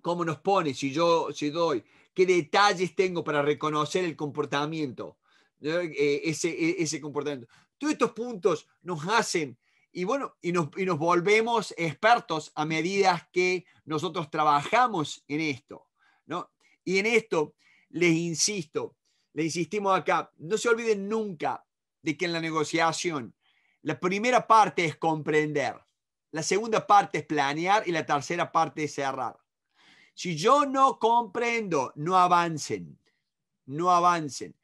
¿cómo nos pone? Si yo doy qué detalles tengo para reconocer el comportamiento, eh, ese, e, ese comportamiento. Todos estos puntos nos hacen y bueno, y nos, y nos, volvemos expertos a medida que nosotros trabajamos en esto, ¿no? Y en esto les insisto, les insistimos acá, no se olviden nunca de que en la negociación la primera parte es comprender, la segunda parte es planear y la tercera parte es cerrar. Si yo no comprendo, no avancen, no avancen.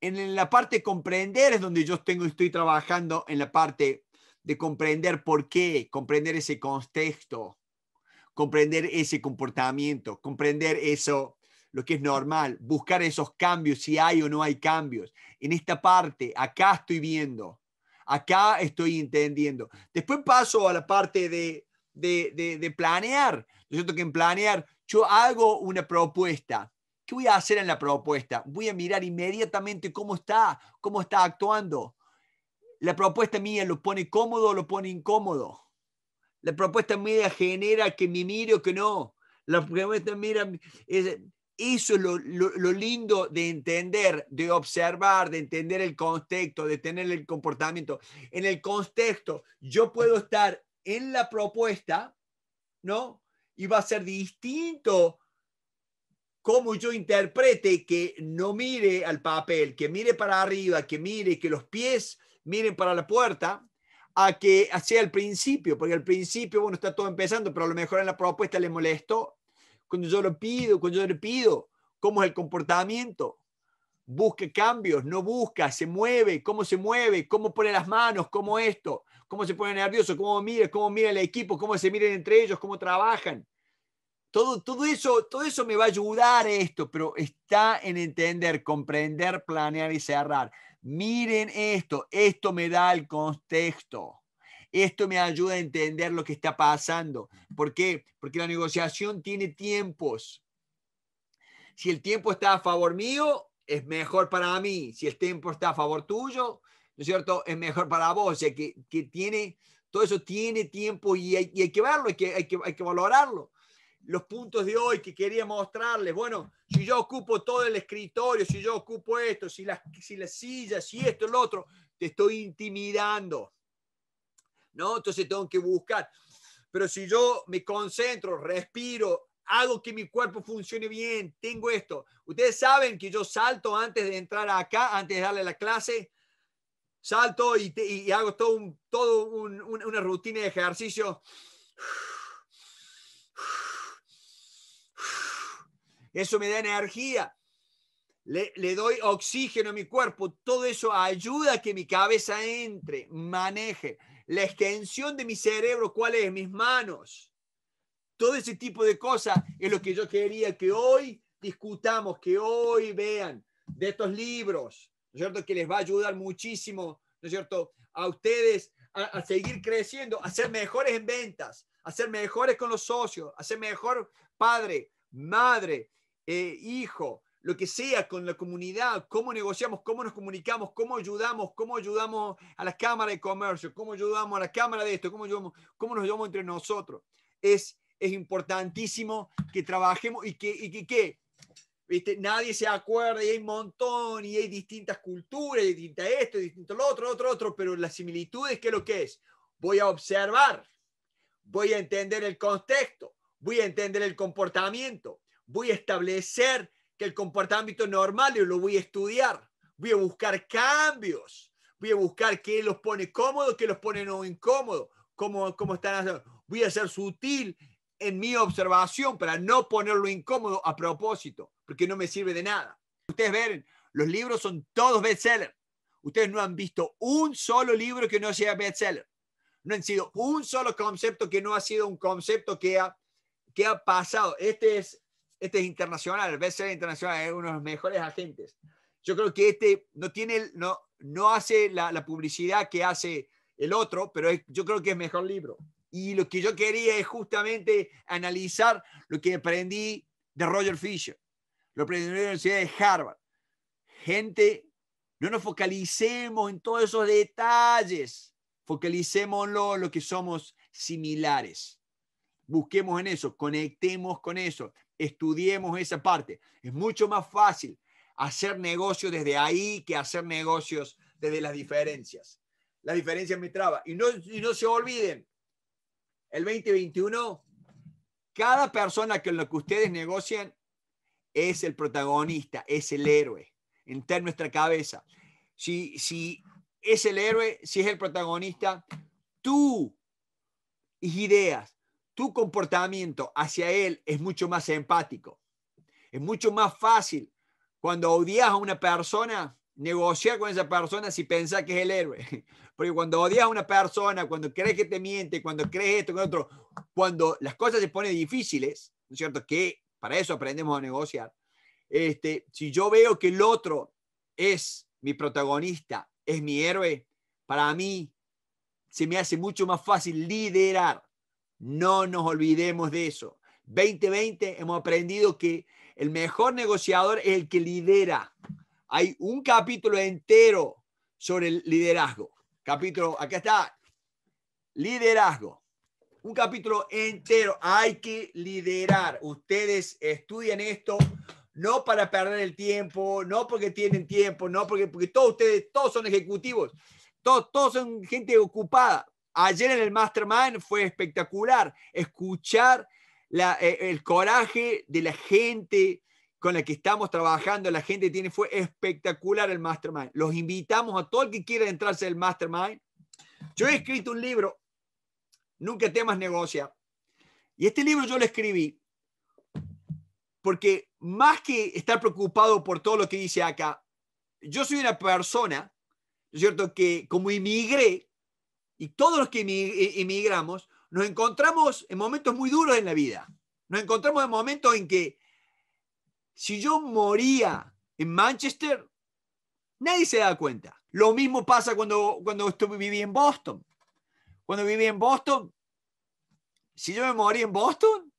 En la parte comprender es donde yo estoy trabajando en la parte de comprender por qué, comprender ese contexto, comprender ese comportamiento, comprender eso, lo que es normal, buscar esos cambios, si hay o no hay cambios. En esta parte, acá estoy viendo, acá estoy entendiendo. Después paso a la parte de, de planear. Yo siento que en planear yo hago una propuesta. ¿Qué voy a hacer en la propuesta? Voy a mirar inmediatamente cómo está, cómo está actuando. La propuesta mía lo pone cómodo o lo pone incómodo. La propuesta mía genera que me mire o que no. La propuesta mira, es, eso es lo, lo, lindo de entender, de observar, de entender el contexto, de tener el comportamiento. En el contexto, yo puedo estar en la propuesta, ¿no? y va a ser distinto cómo yo interprete que no mire al papel, que mire para arriba, que mire, que los pies miren para la puerta, a que hacia el principio, porque al principio, bueno, está todo empezando, pero a lo mejor en la propuesta le molestó. Cuando yo lo pido, cuando yo le pido, ¿cómo es el comportamiento? Busca cambios, no busca, se mueve, cómo se mueve, cómo pone las manos, cómo esto cómo se pone nervioso, cómo mira, cómo mira el equipo, cómo se miran entre ellos, cómo trabajan. Todo, todo, eso, todo eso me va a ayudar a esto, pero está en entender, comprender, planear y cerrar. Miren esto, esto me da el contexto. Esto me ayuda a entender lo que está pasando. ¿Por qué? Porque la negociación tiene tiempos. Si el tiempo está a favor mío, es mejor para mí. Si el tiempo está a favor tuyo, ¿no es cierto? Es mejor para vos, o sea, que, que tiene, todo eso tiene tiempo y hay, que verlo, hay que, hay que, valorarlo los puntos de hoy que quería mostrarles. Bueno, si yo ocupo todo el escritorio, si yo ocupo esto, si las, si las sillas, si esto, el otro, te estoy intimidando. ¿No? Entonces tengo que buscar. Pero si yo me concentro, respiro, hago que mi cuerpo funcione bien, tengo esto. Ustedes saben que yo salto antes de entrar acá, antes de darle la clase, salto y, hago todo, una rutina de ejercicio. Eso me da energía. Le, doy oxígeno a mi cuerpo. Todo eso ayuda a que mi cabeza entre, maneje. La extensión de mi cerebro, ¿cuál es? Mis manos. Todo ese tipo de cosas es lo que yo quería que hoy discutamos, que hoy vean de estos libros es cierto?, que les va a ayudar muchísimo, ¿no es cierto?, a ustedes a, seguir creciendo, a ser mejores en ventas, a ser mejores con los socios, a ser mejor padre, madre, eh, hijo, lo que sea con la comunidad, cómo negociamos, cómo nos comunicamos, cómo ayudamos, cómo ayudamos a la Cámara de Comercio, cómo ayudamos a la Cámara de esto, cómo, nos ayudamos entre nosotros. Es, es importantísimo que trabajemos y que, y que nadie se acuerda y hay un montón y hay distintas culturas, y distinta esto, distinto lo otro, otro, otro, pero las similitudes, ¿qué es lo que es? Voy a observar, voy a entender el contexto, voy a entender el comportamiento, voy a establecer que el comportamiento normal yo lo voy a estudiar, voy a buscar cambios, voy a buscar qué los pone cómodos, qué los pone no incómodos cómo, cómo están, voy a ser sutil en mi observación para no ponerlo incómodo a propósito, porque no me sirve de nada. Ustedes ven, los libros son todos seller Ustedes no han visto un solo libro que no sea bestseller. No han sido un solo concepto que no ha sido un concepto que ha, que ha pasado. Este es, este es internacional, el bestseller internacional es uno de los mejores agentes. Yo creo que este no, tiene, no, no hace la, publicidad que hace el otro, pero yo creo que es mejor libro. Y lo que yo quería es justamente analizar lo que aprendí de Roger Fisher, lo aprendí en la Universidad de Harvard. Gente, no nos focalicemos en todos esos detalles, focalicémoslo en lo que somos similares. Busquemos en eso, conectemos con eso, estudiemos esa parte. Es mucho más fácil hacer negocios desde ahí que hacer negocios desde las diferencias. Las diferencias me traba. y no se olviden, el 2021, cada persona con la que ustedes negocian es el protagonista, es el héroe. en nuestra cabeza. Si, si es el héroe, si es el protagonista, tú y ideas, tu comportamiento hacia él es mucho más empático. Es mucho más fácil cuando odias a una persona negociar con esa persona si pensás que es el héroe. *laughs* Porque cuando odias a una persona, cuando crees que te miente, cuando crees esto, con otro, cuando las cosas se ponen difíciles, ¿no es cierto? Que para eso aprendemos a negociar. Este, si yo veo que el otro es mi protagonista, es mi héroe, para mí se me hace mucho más fácil liderar. No nos olvidemos de eso. 2020 hemos aprendido que el mejor negociador es el que lidera. Hay un capítulo entero sobre el liderazgo. Capítulo, acá está, liderazgo. Un capítulo entero. Hay que liderar. Ustedes estudian esto no para perder el tiempo, no porque tienen tiempo, no porque, porque todos ustedes, todos son ejecutivos, todos, todos son gente ocupada. Ayer en el Mastermind fue espectacular escuchar eh, el coraje de la gente, con la que estamos trabajando, la gente tiene, fue espectacular el mastermind. Los invitamos a todo el que quiera entrarse el mastermind. Yo he escrito un libro, Nunca temas negocia. Y este libro yo lo escribí porque más que estar preocupado por todo lo que dice acá, yo soy una persona, ¿no es cierto?, que como emigré, y todos los que emigramos eh, nos encontramos en momentos muy duros en la vida. Nos encontramos en momentos en que si yo moría en Manchester, nadie se da cuenta. Lo mismo pasa cuando, cuando estuve, viví en Boston. Cuando viví en Boston, si yo me moría en Boston,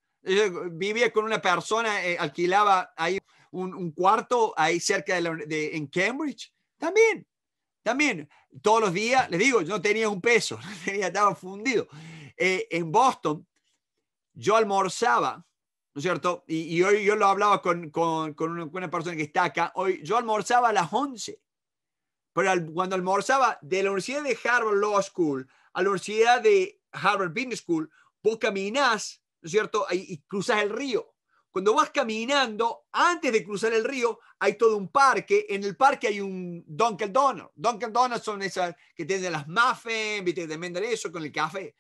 vivía con una persona, eh, alquilaba ahí un, cuarto ahí cerca de, en Cambridge. También, también, todos los días, les digo, yo no tenía un peso, *laughs* tenía, estaba fundido. Eh, en Boston, yo almorzaba ¿no es cierto? Y, hoy yo lo hablaba con, con, una, persona que está acá, hoy yo almorzaba a las 11, pero cuando almorzaba de la Universidad de Harvard Law School a la Universidad de Harvard Business School, vos caminás, ¿no es cierto? Y, cruzas el río. Cuando vas caminando, antes de cruzar el río, hay todo un parque. En el parque hay un Dunkin' Donuts. Dunkin' Donuts son esas que tienen las muffins, ¿viste? Te venden eso con el café.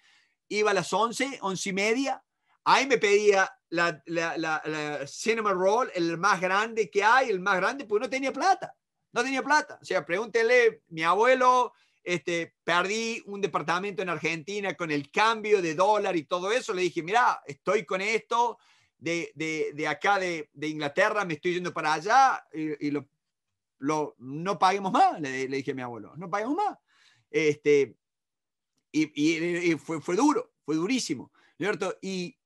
Iba a las 11, 11 y media. Ahí me pedía la, la, la, Cinema Roll, el más grande que hay, el más grande, pues no tenía plata, no tenía plata. O sea, pregúntele, mi abuelo, este, perdí un departamento en Argentina con el cambio de dólar y todo eso, le dije, mira, estoy con esto. De, de, de acá de, de, Inglaterra, me estoy yendo para allá y, lo, lo, no paguemos más, le, dije a mi abuelo, no paguemos más. Este, y, y, fue, fue duro, fue durísimo. ¿cierto? Y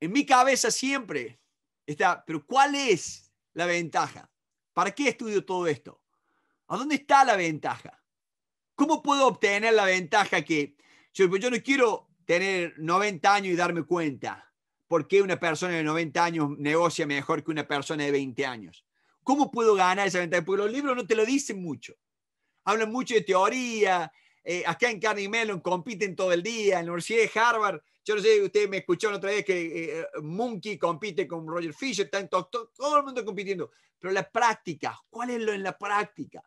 en mi cabeza siempre está, pero ¿cuál es la ventaja? ¿Para qué estudio todo esto? ¿A dónde está la ventaja? ¿Cómo puedo obtener la ventaja que yo, pues, no quiero tener 90 años y darme cuenta por qué una persona de 90 años negocia mejor que una persona de 20 años? ¿Cómo puedo ganar esa ventaja? Porque los libros no te lo dicen mucho. Hablan mucho de teoría. Eh, acá en Carnegie Mellon compiten todo el día. En la Universidad de Harvard yo no sé, ustedes me escucharon otra vez que eh, Monkey compite con Roger Fisher, está todo, el mundo compitiendo. Pero la práctica, ¿cuál es lo en la práctica?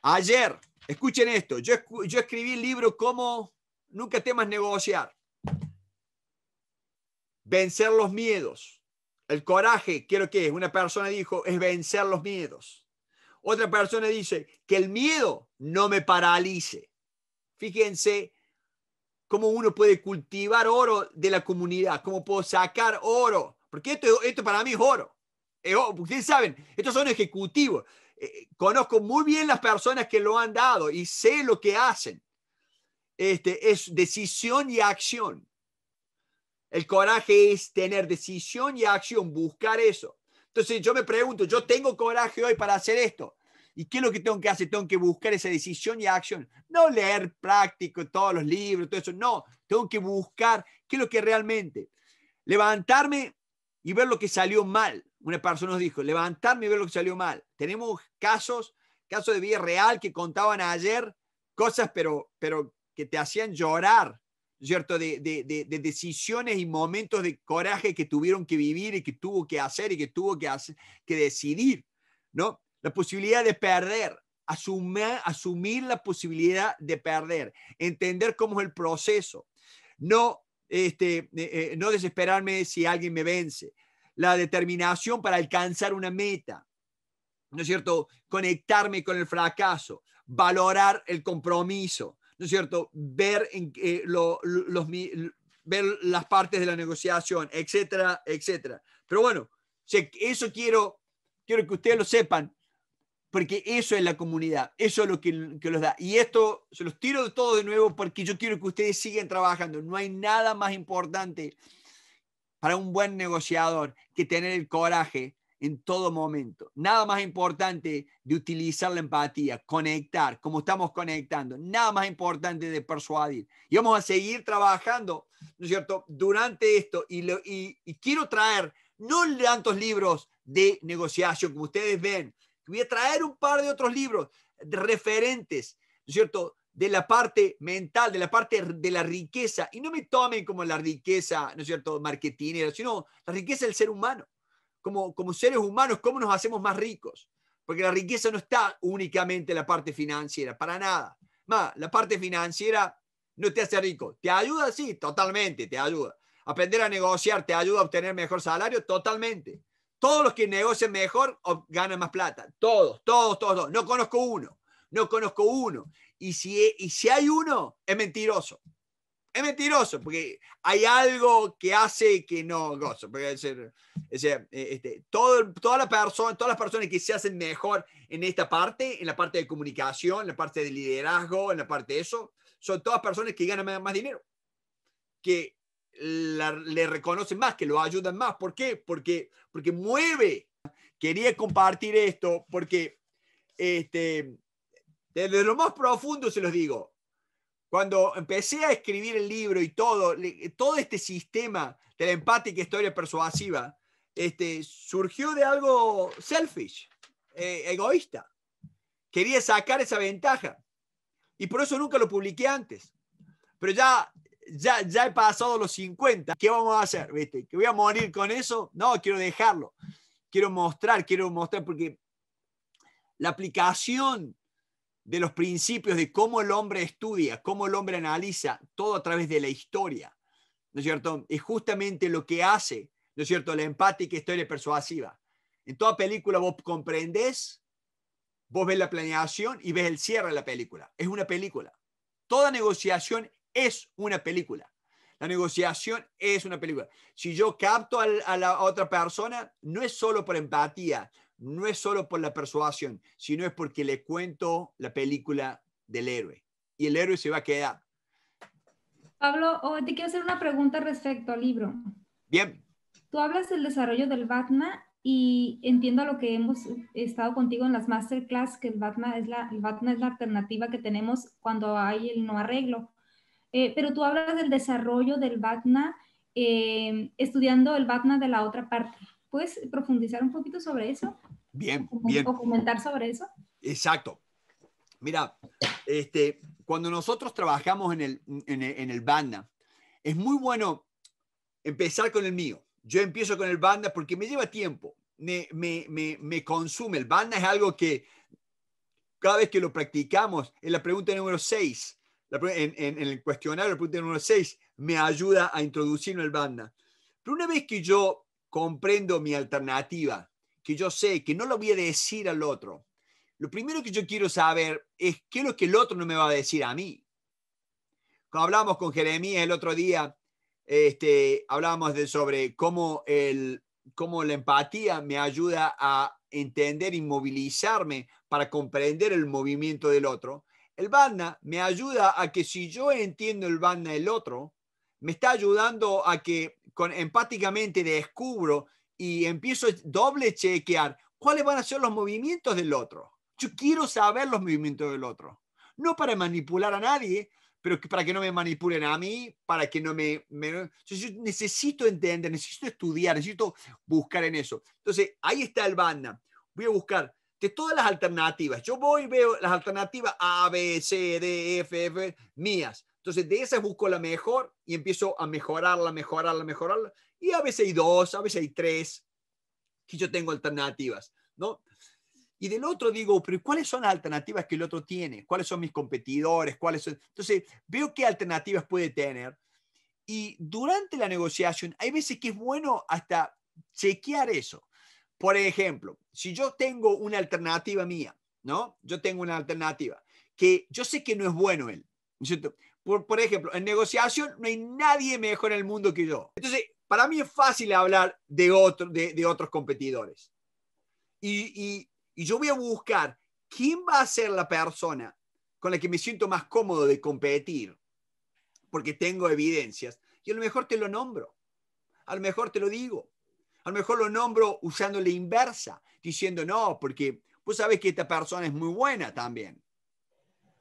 Ayer, escuchen esto, yo, escribí el libro como Nunca temas negociar. Vencer los miedos. El coraje, quiero que es, una persona dijo, es vencer los miedos. Otra persona dice que el miedo no me paralice. Fíjense cómo uno puede cultivar oro de la comunidad, cómo puedo sacar oro, porque esto, esto para mí es oro. ustedes saben, estos son ejecutivos. Eh, eh, conozco muy bien las personas que lo han dado y sé lo que hacen. Este, es decisión y acción. El coraje es tener decisión y acción, buscar eso. Entonces yo me pregunto, yo tengo coraje hoy para hacer esto. ¿Y qué es lo que tengo que hacer? Tengo que buscar esa decisión y acción. No leer práctico, todos los libros, todo eso. No, tengo que buscar qué es lo que realmente. Levantarme y ver lo que salió mal. Una persona nos dijo, levantarme y ver lo que salió mal. Tenemos casos, casos de vida real que contaban ayer, cosas pero, pero que te hacían llorar, ¿cierto? De, de, de, decisiones y momentos de coraje que tuvieron que vivir y que tuvo que hacer y que tuvo que, hacer, que decidir, ¿no? la posibilidad de perder, asumir, asumir la posibilidad de perder, entender cómo es el proceso, no, este, eh, eh, no desesperarme si alguien me vence, la determinación para alcanzar una meta, ¿no es cierto? Conectarme con el fracaso, valorar el compromiso, ¿no es cierto? Ver, eh, los, ver las partes de la negociación, etcétera, etcétera. Pero bueno, eso quiero, quiero que ustedes lo sepan, porque eso es la comunidad, eso es lo que, los da. Y esto se los tiro todo de nuevo porque yo quiero que ustedes sigan trabajando. No hay nada más importante para un buen negociador que tener el coraje en todo momento. Nada más importante de utilizar la empatía, conectar, como estamos conectando. Nada más importante de persuadir. Y vamos a seguir trabajando, ¿no es cierto?, durante esto. Y, y, y quiero traer no tantos libros de negociación como ustedes ven Voy a traer un par de otros libros referentes, ¿no es cierto? De la parte mental, de la parte de la riqueza. Y no me tomen como la riqueza, ¿no es cierto?, marketing, sino la riqueza del ser humano. Como, como seres humanos, ¿cómo nos hacemos más ricos? Porque la riqueza no está únicamente en la parte financiera, para nada. Más, la parte financiera no te hace rico. ¿Te ayuda? Sí, totalmente, te ayuda. Aprender a negociar te ayuda a obtener mejor salario, totalmente. Todos los que negocian mejor ganan más plata. Todos, todos, todos, No conozco uno. No conozco uno. Y si, y si hay uno, es mentiroso. Es mentiroso, porque hay algo que hace que no gozo. Porque, eh, este, todo, toda la persona, todas las personas que se hacen mejor en esta parte, en la parte de comunicación, en la parte de liderazgo, en la parte de eso, son todas personas que ganan más dinero. Que le reconocen más, que lo ayudan más. ¿Por qué? Porque, porque mueve. Quería compartir esto porque este, desde lo más profundo se los digo. Cuando empecé a escribir el libro y todo, todo este sistema de la empática historia persuasiva, este, surgió de algo selfish, e, egoísta. Quería sacar esa ventaja. Y por eso nunca lo publiqué antes. Pero ya ya, ya he pasado los 50, ¿qué vamos a hacer? ¿Viste? ¿Que voy a morir con eso? No, quiero dejarlo. Quiero mostrar, quiero mostrar, porque la aplicación de los principios de cómo el hombre estudia, cómo el hombre analiza, todo a través de la historia, ¿no es cierto? Es justamente lo que hace, ¿no es cierto?, la empática historia persuasiva. En toda película vos comprendés, vos ves la planeación y ves el cierre de la película. Es una película. Toda negociación es una película. La negociación es una película. Si yo capto a la, otra persona, no es solo por empatía, no es solo por la persuasión, sino es porque le cuento la película del héroe y el héroe se va a quedar. Pablo, oh, te quiero hacer una pregunta respecto al libro. Bien. Tú hablas del desarrollo del Batman y entiendo lo que hemos estado contigo en las masterclass, que el Batman es la, el es la alternativa que tenemos cuando hay el no arreglo. Eh, pero tú hablas del desarrollo del BATNA eh, estudiando el BATNA de la otra parte. ¿Puedes profundizar un poquito sobre eso? Bien, bien. comentar sobre eso. Exacto. Mira, este, cuando nosotros trabajamos en el, en es muy bueno empezar con el mío. Yo empiezo con el BATNA porque me lleva tiempo, me, me, me, consume. El BATNA es algo que cada vez que lo practicamos, en la pregunta número 6, en, el cuestionario, el punto número 6, me ayuda a introducirme el banda. Pero una vez que yo comprendo mi alternativa, que yo sé que no lo voy a decir al otro, lo primero que yo quiero saber es qué es lo que el otro no me va a decir a mí. Cuando hablamos con Jeremías el otro día, este, hablábamos de, sobre cómo, el, cómo la empatía me ayuda a entender y movilizarme para comprender el movimiento del otro el banda me ayuda a que si yo entiendo el banda del otro, me está ayudando a que con, empáticamente descubro y empiezo a doble chequear cuáles van a ser los movimientos del otro. Yo quiero saber los movimientos del otro. No para manipular a nadie, pero para que no me manipulen a mí, para que no me, yo necesito entender, necesito estudiar, necesito buscar en eso. Entonces, ahí está el banda. Voy a buscar de todas las alternativas. Yo voy y veo las alternativas A, B, C, D, F, F, mías. Entonces, de esas busco la mejor y empiezo a mejorarla, mejorarla, mejorarla. Y a veces hay dos, a veces hay tres, que yo tengo alternativas, ¿no? Y del otro digo, pero ¿cuáles son las alternativas que el otro tiene? ¿Cuáles son mis competidores? ¿Cuáles son? Entonces, veo qué alternativas puede tener. Y durante la negociación, hay veces que es bueno hasta chequear eso. Por ejemplo, si yo tengo una alternativa mía, ¿no? Yo tengo una alternativa que yo sé que no es bueno él. Por, por ejemplo, en negociación no hay nadie mejor en el mundo que yo. Entonces, para mí es fácil hablar de, de, otros competidores. Y, y, yo voy a buscar quién va a ser la persona con la que me siento más cómodo de competir, porque tengo evidencias, y a lo mejor te lo nombro, a lo mejor te lo digo, a lo mejor lo nombro usando la inversa, diciendo no, porque vos sabes que esta persona es muy buena también.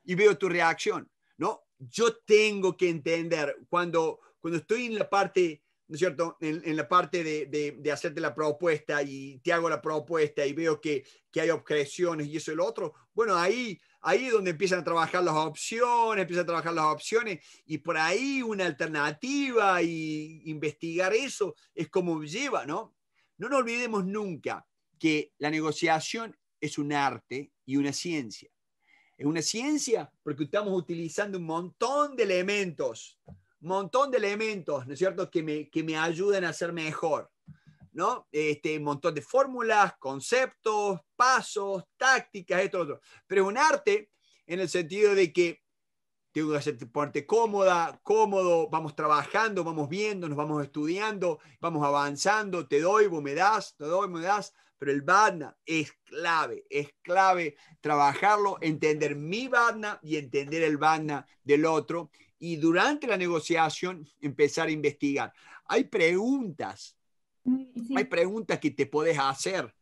Y veo tu reacción, ¿no? Yo tengo que entender cuando, cuando estoy en la parte, ¿no es cierto? En, la parte de, de, hacerte la propuesta y te hago la propuesta y veo que, que hay objeciones y eso y lo otro. Bueno, ahí Ahí es donde empiezan a trabajar las opciones, empiezan a trabajar las opciones y por ahí una alternativa y investigar eso es como lleva, ¿no? No nos olvidemos nunca que la negociación es un arte y una ciencia. Es una ciencia porque estamos utilizando un montón de elementos, un montón de elementos, ¿no es cierto?, que me, que me ayudan a ser mejor. ¿no? Este, un montón de fórmulas, conceptos, pasos, tácticas, esto, otro. Pero es un arte en el sentido de que tengo que hacerte cómoda, cómodo, vamos trabajando, vamos viendo, nos vamos estudiando, vamos avanzando, te doy, vos me das, te doy, me das, pero el vana es clave, es clave trabajarlo, entender mi vana y entender el vana del otro y durante la negociación empezar a investigar. Hay preguntas Mm, hay preguntas que te puedes hacer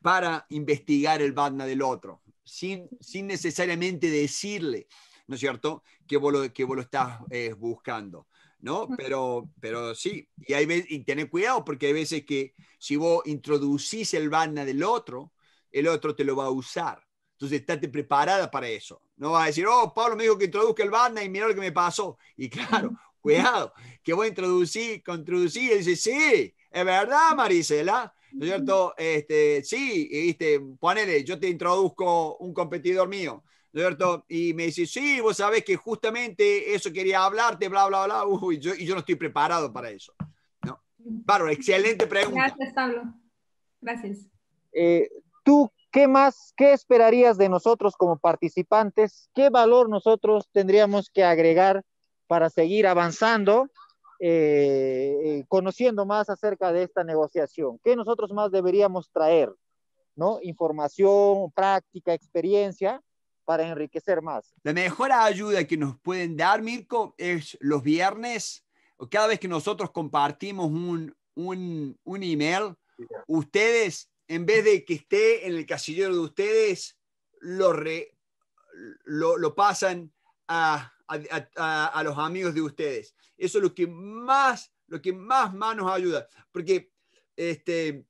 para investigar el Batman del otro, sin, sin necesariamente decirle, ¿no es cierto?, que vos lo, que vos lo estás eh, buscando, ¿no? Pero, pero sí, y, hay, tener cuidado porque hay veces que si vos introducís el Batman del otro, el otro te lo va a usar. Entonces, estate preparada para eso. No vas a decir, oh, Pablo me dijo que introduzca el banda y mira lo que me pasó. Y claro, cuidado, que voy a introducir, introducir, y dice, sí, es verdad, Marisela, cierto? Este, sí, ¿viste? ponele, yo te introduzco un competidor mío, cierto? Y me dice, sí, vos sabés que justamente eso quería hablarte, bla, bla, bla, Uy, yo, y yo no estoy preparado para eso. ¿no? excelente pregunta. Gracias, Pablo. Gracias. Eh, ¿Tú qué más, qué esperarías de nosotros como participantes? ¿Qué valor nosotros tendríamos que agregar para seguir avanzando eh, eh, conociendo más acerca de esta negociación. ¿Qué nosotros más deberíamos traer? ¿No? Información, práctica, experiencia para enriquecer más. La mejor ayuda que nos pueden dar, Mirko, es los viernes, o cada vez que nosotros compartimos un, un, un email, ustedes, en vez de que esté en el casillero de ustedes, lo, lo, lo pasan a, a, los amigos de ustedes. Eso es lo que más, lo que más, más nos ayuda, porque este,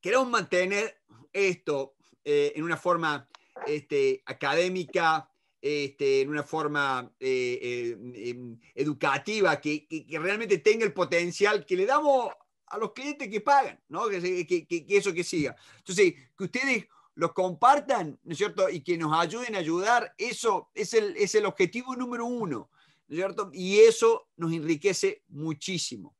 queremos mantener esto eh, en una forma este, académica, este, en una forma eh, eh, educativa, que, realmente tenga el potencial que le damos a los clientes que pagan, ¿no? que, que eso que siga. Entonces, que ustedes los compartan, ¿no es cierto? Y que nos ayuden a ayudar, eso es el, objetivo número uno, ¿no es cierto? Y eso nos enriquece muchísimo.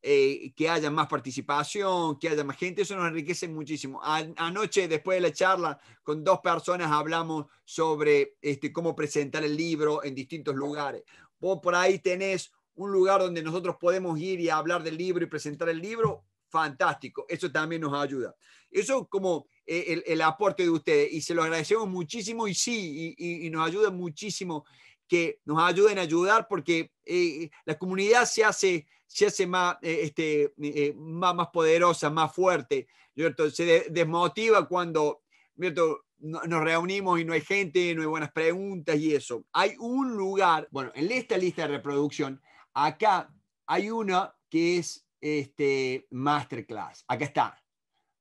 Eh, que haya más participación, que haya más gente, eso nos enriquece muchísimo. anoche, después de la charla, con dos personas hablamos sobre este, cómo presentar el libro en distintos lugares. Vos por ahí tenés un lugar donde nosotros podemos ir y hablar del libro y presentar el libro, fantástico, eso también nos ayuda. Eso como eh, el, aporte de ustedes y se lo agradecemos muchísimo y sí, y, y, nos ayuda muchísimo que nos ayuden a ayudar porque eh, la comunidad se hace, se hace más, eh, este, más, más, poderosa, más fuerte. ¿cierto? Se desmotiva cuando ¿cierto? nos reunimos y no hay gente, no hay buenas preguntas y eso. Hay un lugar, bueno, en esta lista de reproducción, acá hay una que es este, Masterclass. Acá está,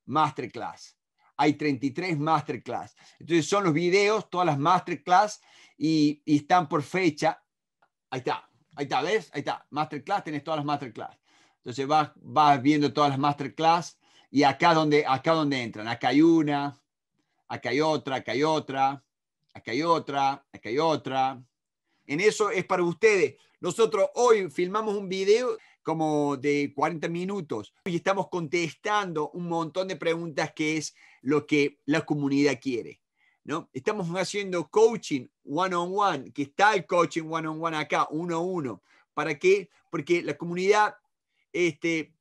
Masterclass hay 33 masterclass. Entonces son los videos, todas las masterclass y, están por fecha. Ahí está, ahí está, ¿ves? Ahí está, masterclass, tenés todas las masterclass. Entonces vas, vas viendo todas las masterclass y acá donde, acá donde entran, acá hay una, acá hay otra, acá hay otra, acá hay otra, acá hay otra. En eso es para ustedes. Nosotros hoy filmamos un video como de 40 minutos y estamos contestando un montón de preguntas que es lo que la comunidad quiere. ¿no? Estamos haciendo coaching one-on-one, que está el coaching one-on-one acá, uno-uno. ¿Para qué? Porque la comunidad, este,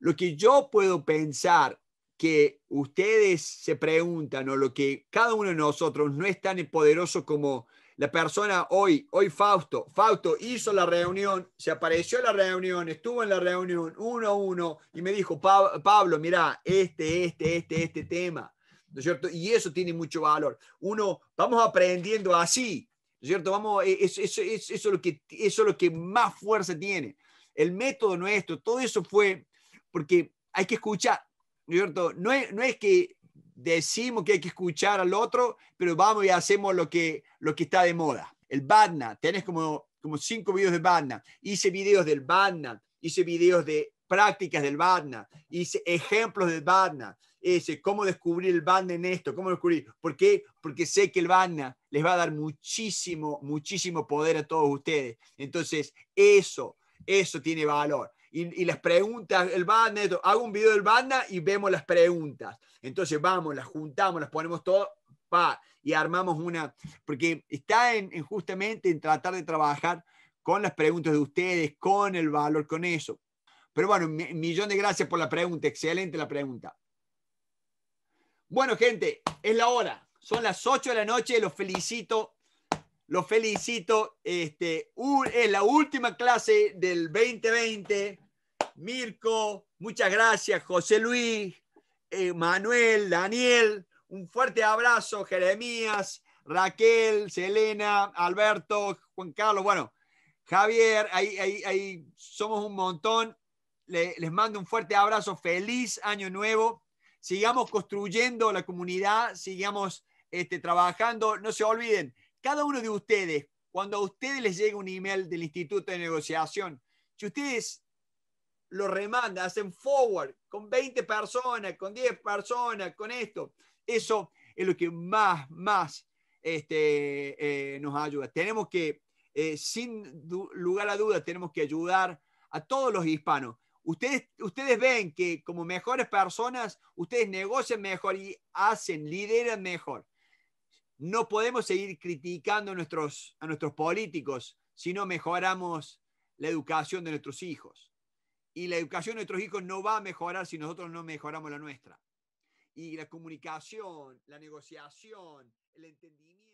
lo que yo puedo pensar que ustedes se preguntan o lo que cada uno de nosotros no es tan poderoso como la persona hoy, hoy Fausto, Fausto hizo la reunión, se apareció en la reunión, estuvo en la reunión uno a uno y me dijo, Pablo, mira, este, este, este, este tema. ¿No es cierto? Y eso tiene mucho valor. Uno, vamos aprendiendo así, ¿no es cierto? Vamos, eh, eso, eso, es lo que, eso lo que más fuerza tiene. El método nuestro, todo eso fue porque hay que escuchar, ¿no es cierto? No es, no es que decimos que hay que escuchar al otro, pero vamos y hacemos lo que, lo que está de moda. El Badna, tenés como, como cinco videos de Badna. Hice videos del Badna, hice videos de prácticas del Badna, hice ejemplos del Badna, ese cómo descubrir el Badna en esto, cómo descubrir. ¿Por qué? Porque sé que el Badna les va a dar muchísimo, muchísimo poder a todos ustedes. Entonces, eso, eso tiene valor y, las preguntas, el banda, hago un video del banda y vemos las preguntas. Entonces vamos, las juntamos, las ponemos todo pa, y armamos una, porque está en, justamente en tratar de trabajar con las preguntas de ustedes, con el valor, con eso. Pero bueno, un millón de gracias por la pregunta, excelente la pregunta. Bueno, gente, es la hora. Son las 8 de la noche, los felicito. Lo felicito. Este, es la última clase del 2020. Mirko, muchas gracias. José Luis, eh, Manuel, Daniel, un fuerte abrazo. Jeremías, Raquel, Selena, Alberto, Juan Carlos. Bueno, Javier, ahí, ahí, ahí somos un montón. les mando un fuerte abrazo. Feliz año nuevo. Sigamos construyendo la comunidad, sigamos este, trabajando. No se olviden, cada uno de ustedes, cuando a ustedes les llega un email del Instituto de Negociación, si ustedes lo remandan, hacen forward con 20 personas, con 10 personas, con esto, eso es lo que más, más este, eh, nos ayuda. Tenemos que, eh, sin lugar a duda, tenemos que ayudar a todos los hispanos. Ustedes, ustedes ven que como mejores personas, ustedes negocian mejor y hacen, lideran mejor no podemos seguir criticando a nuestros, políticos si no mejoramos la educación de nuestros hijos. Y la educación de nuestros hijos no va a mejorar si nosotros no mejoramos la nuestra. Y la comunicación, la negociación, el entendimiento.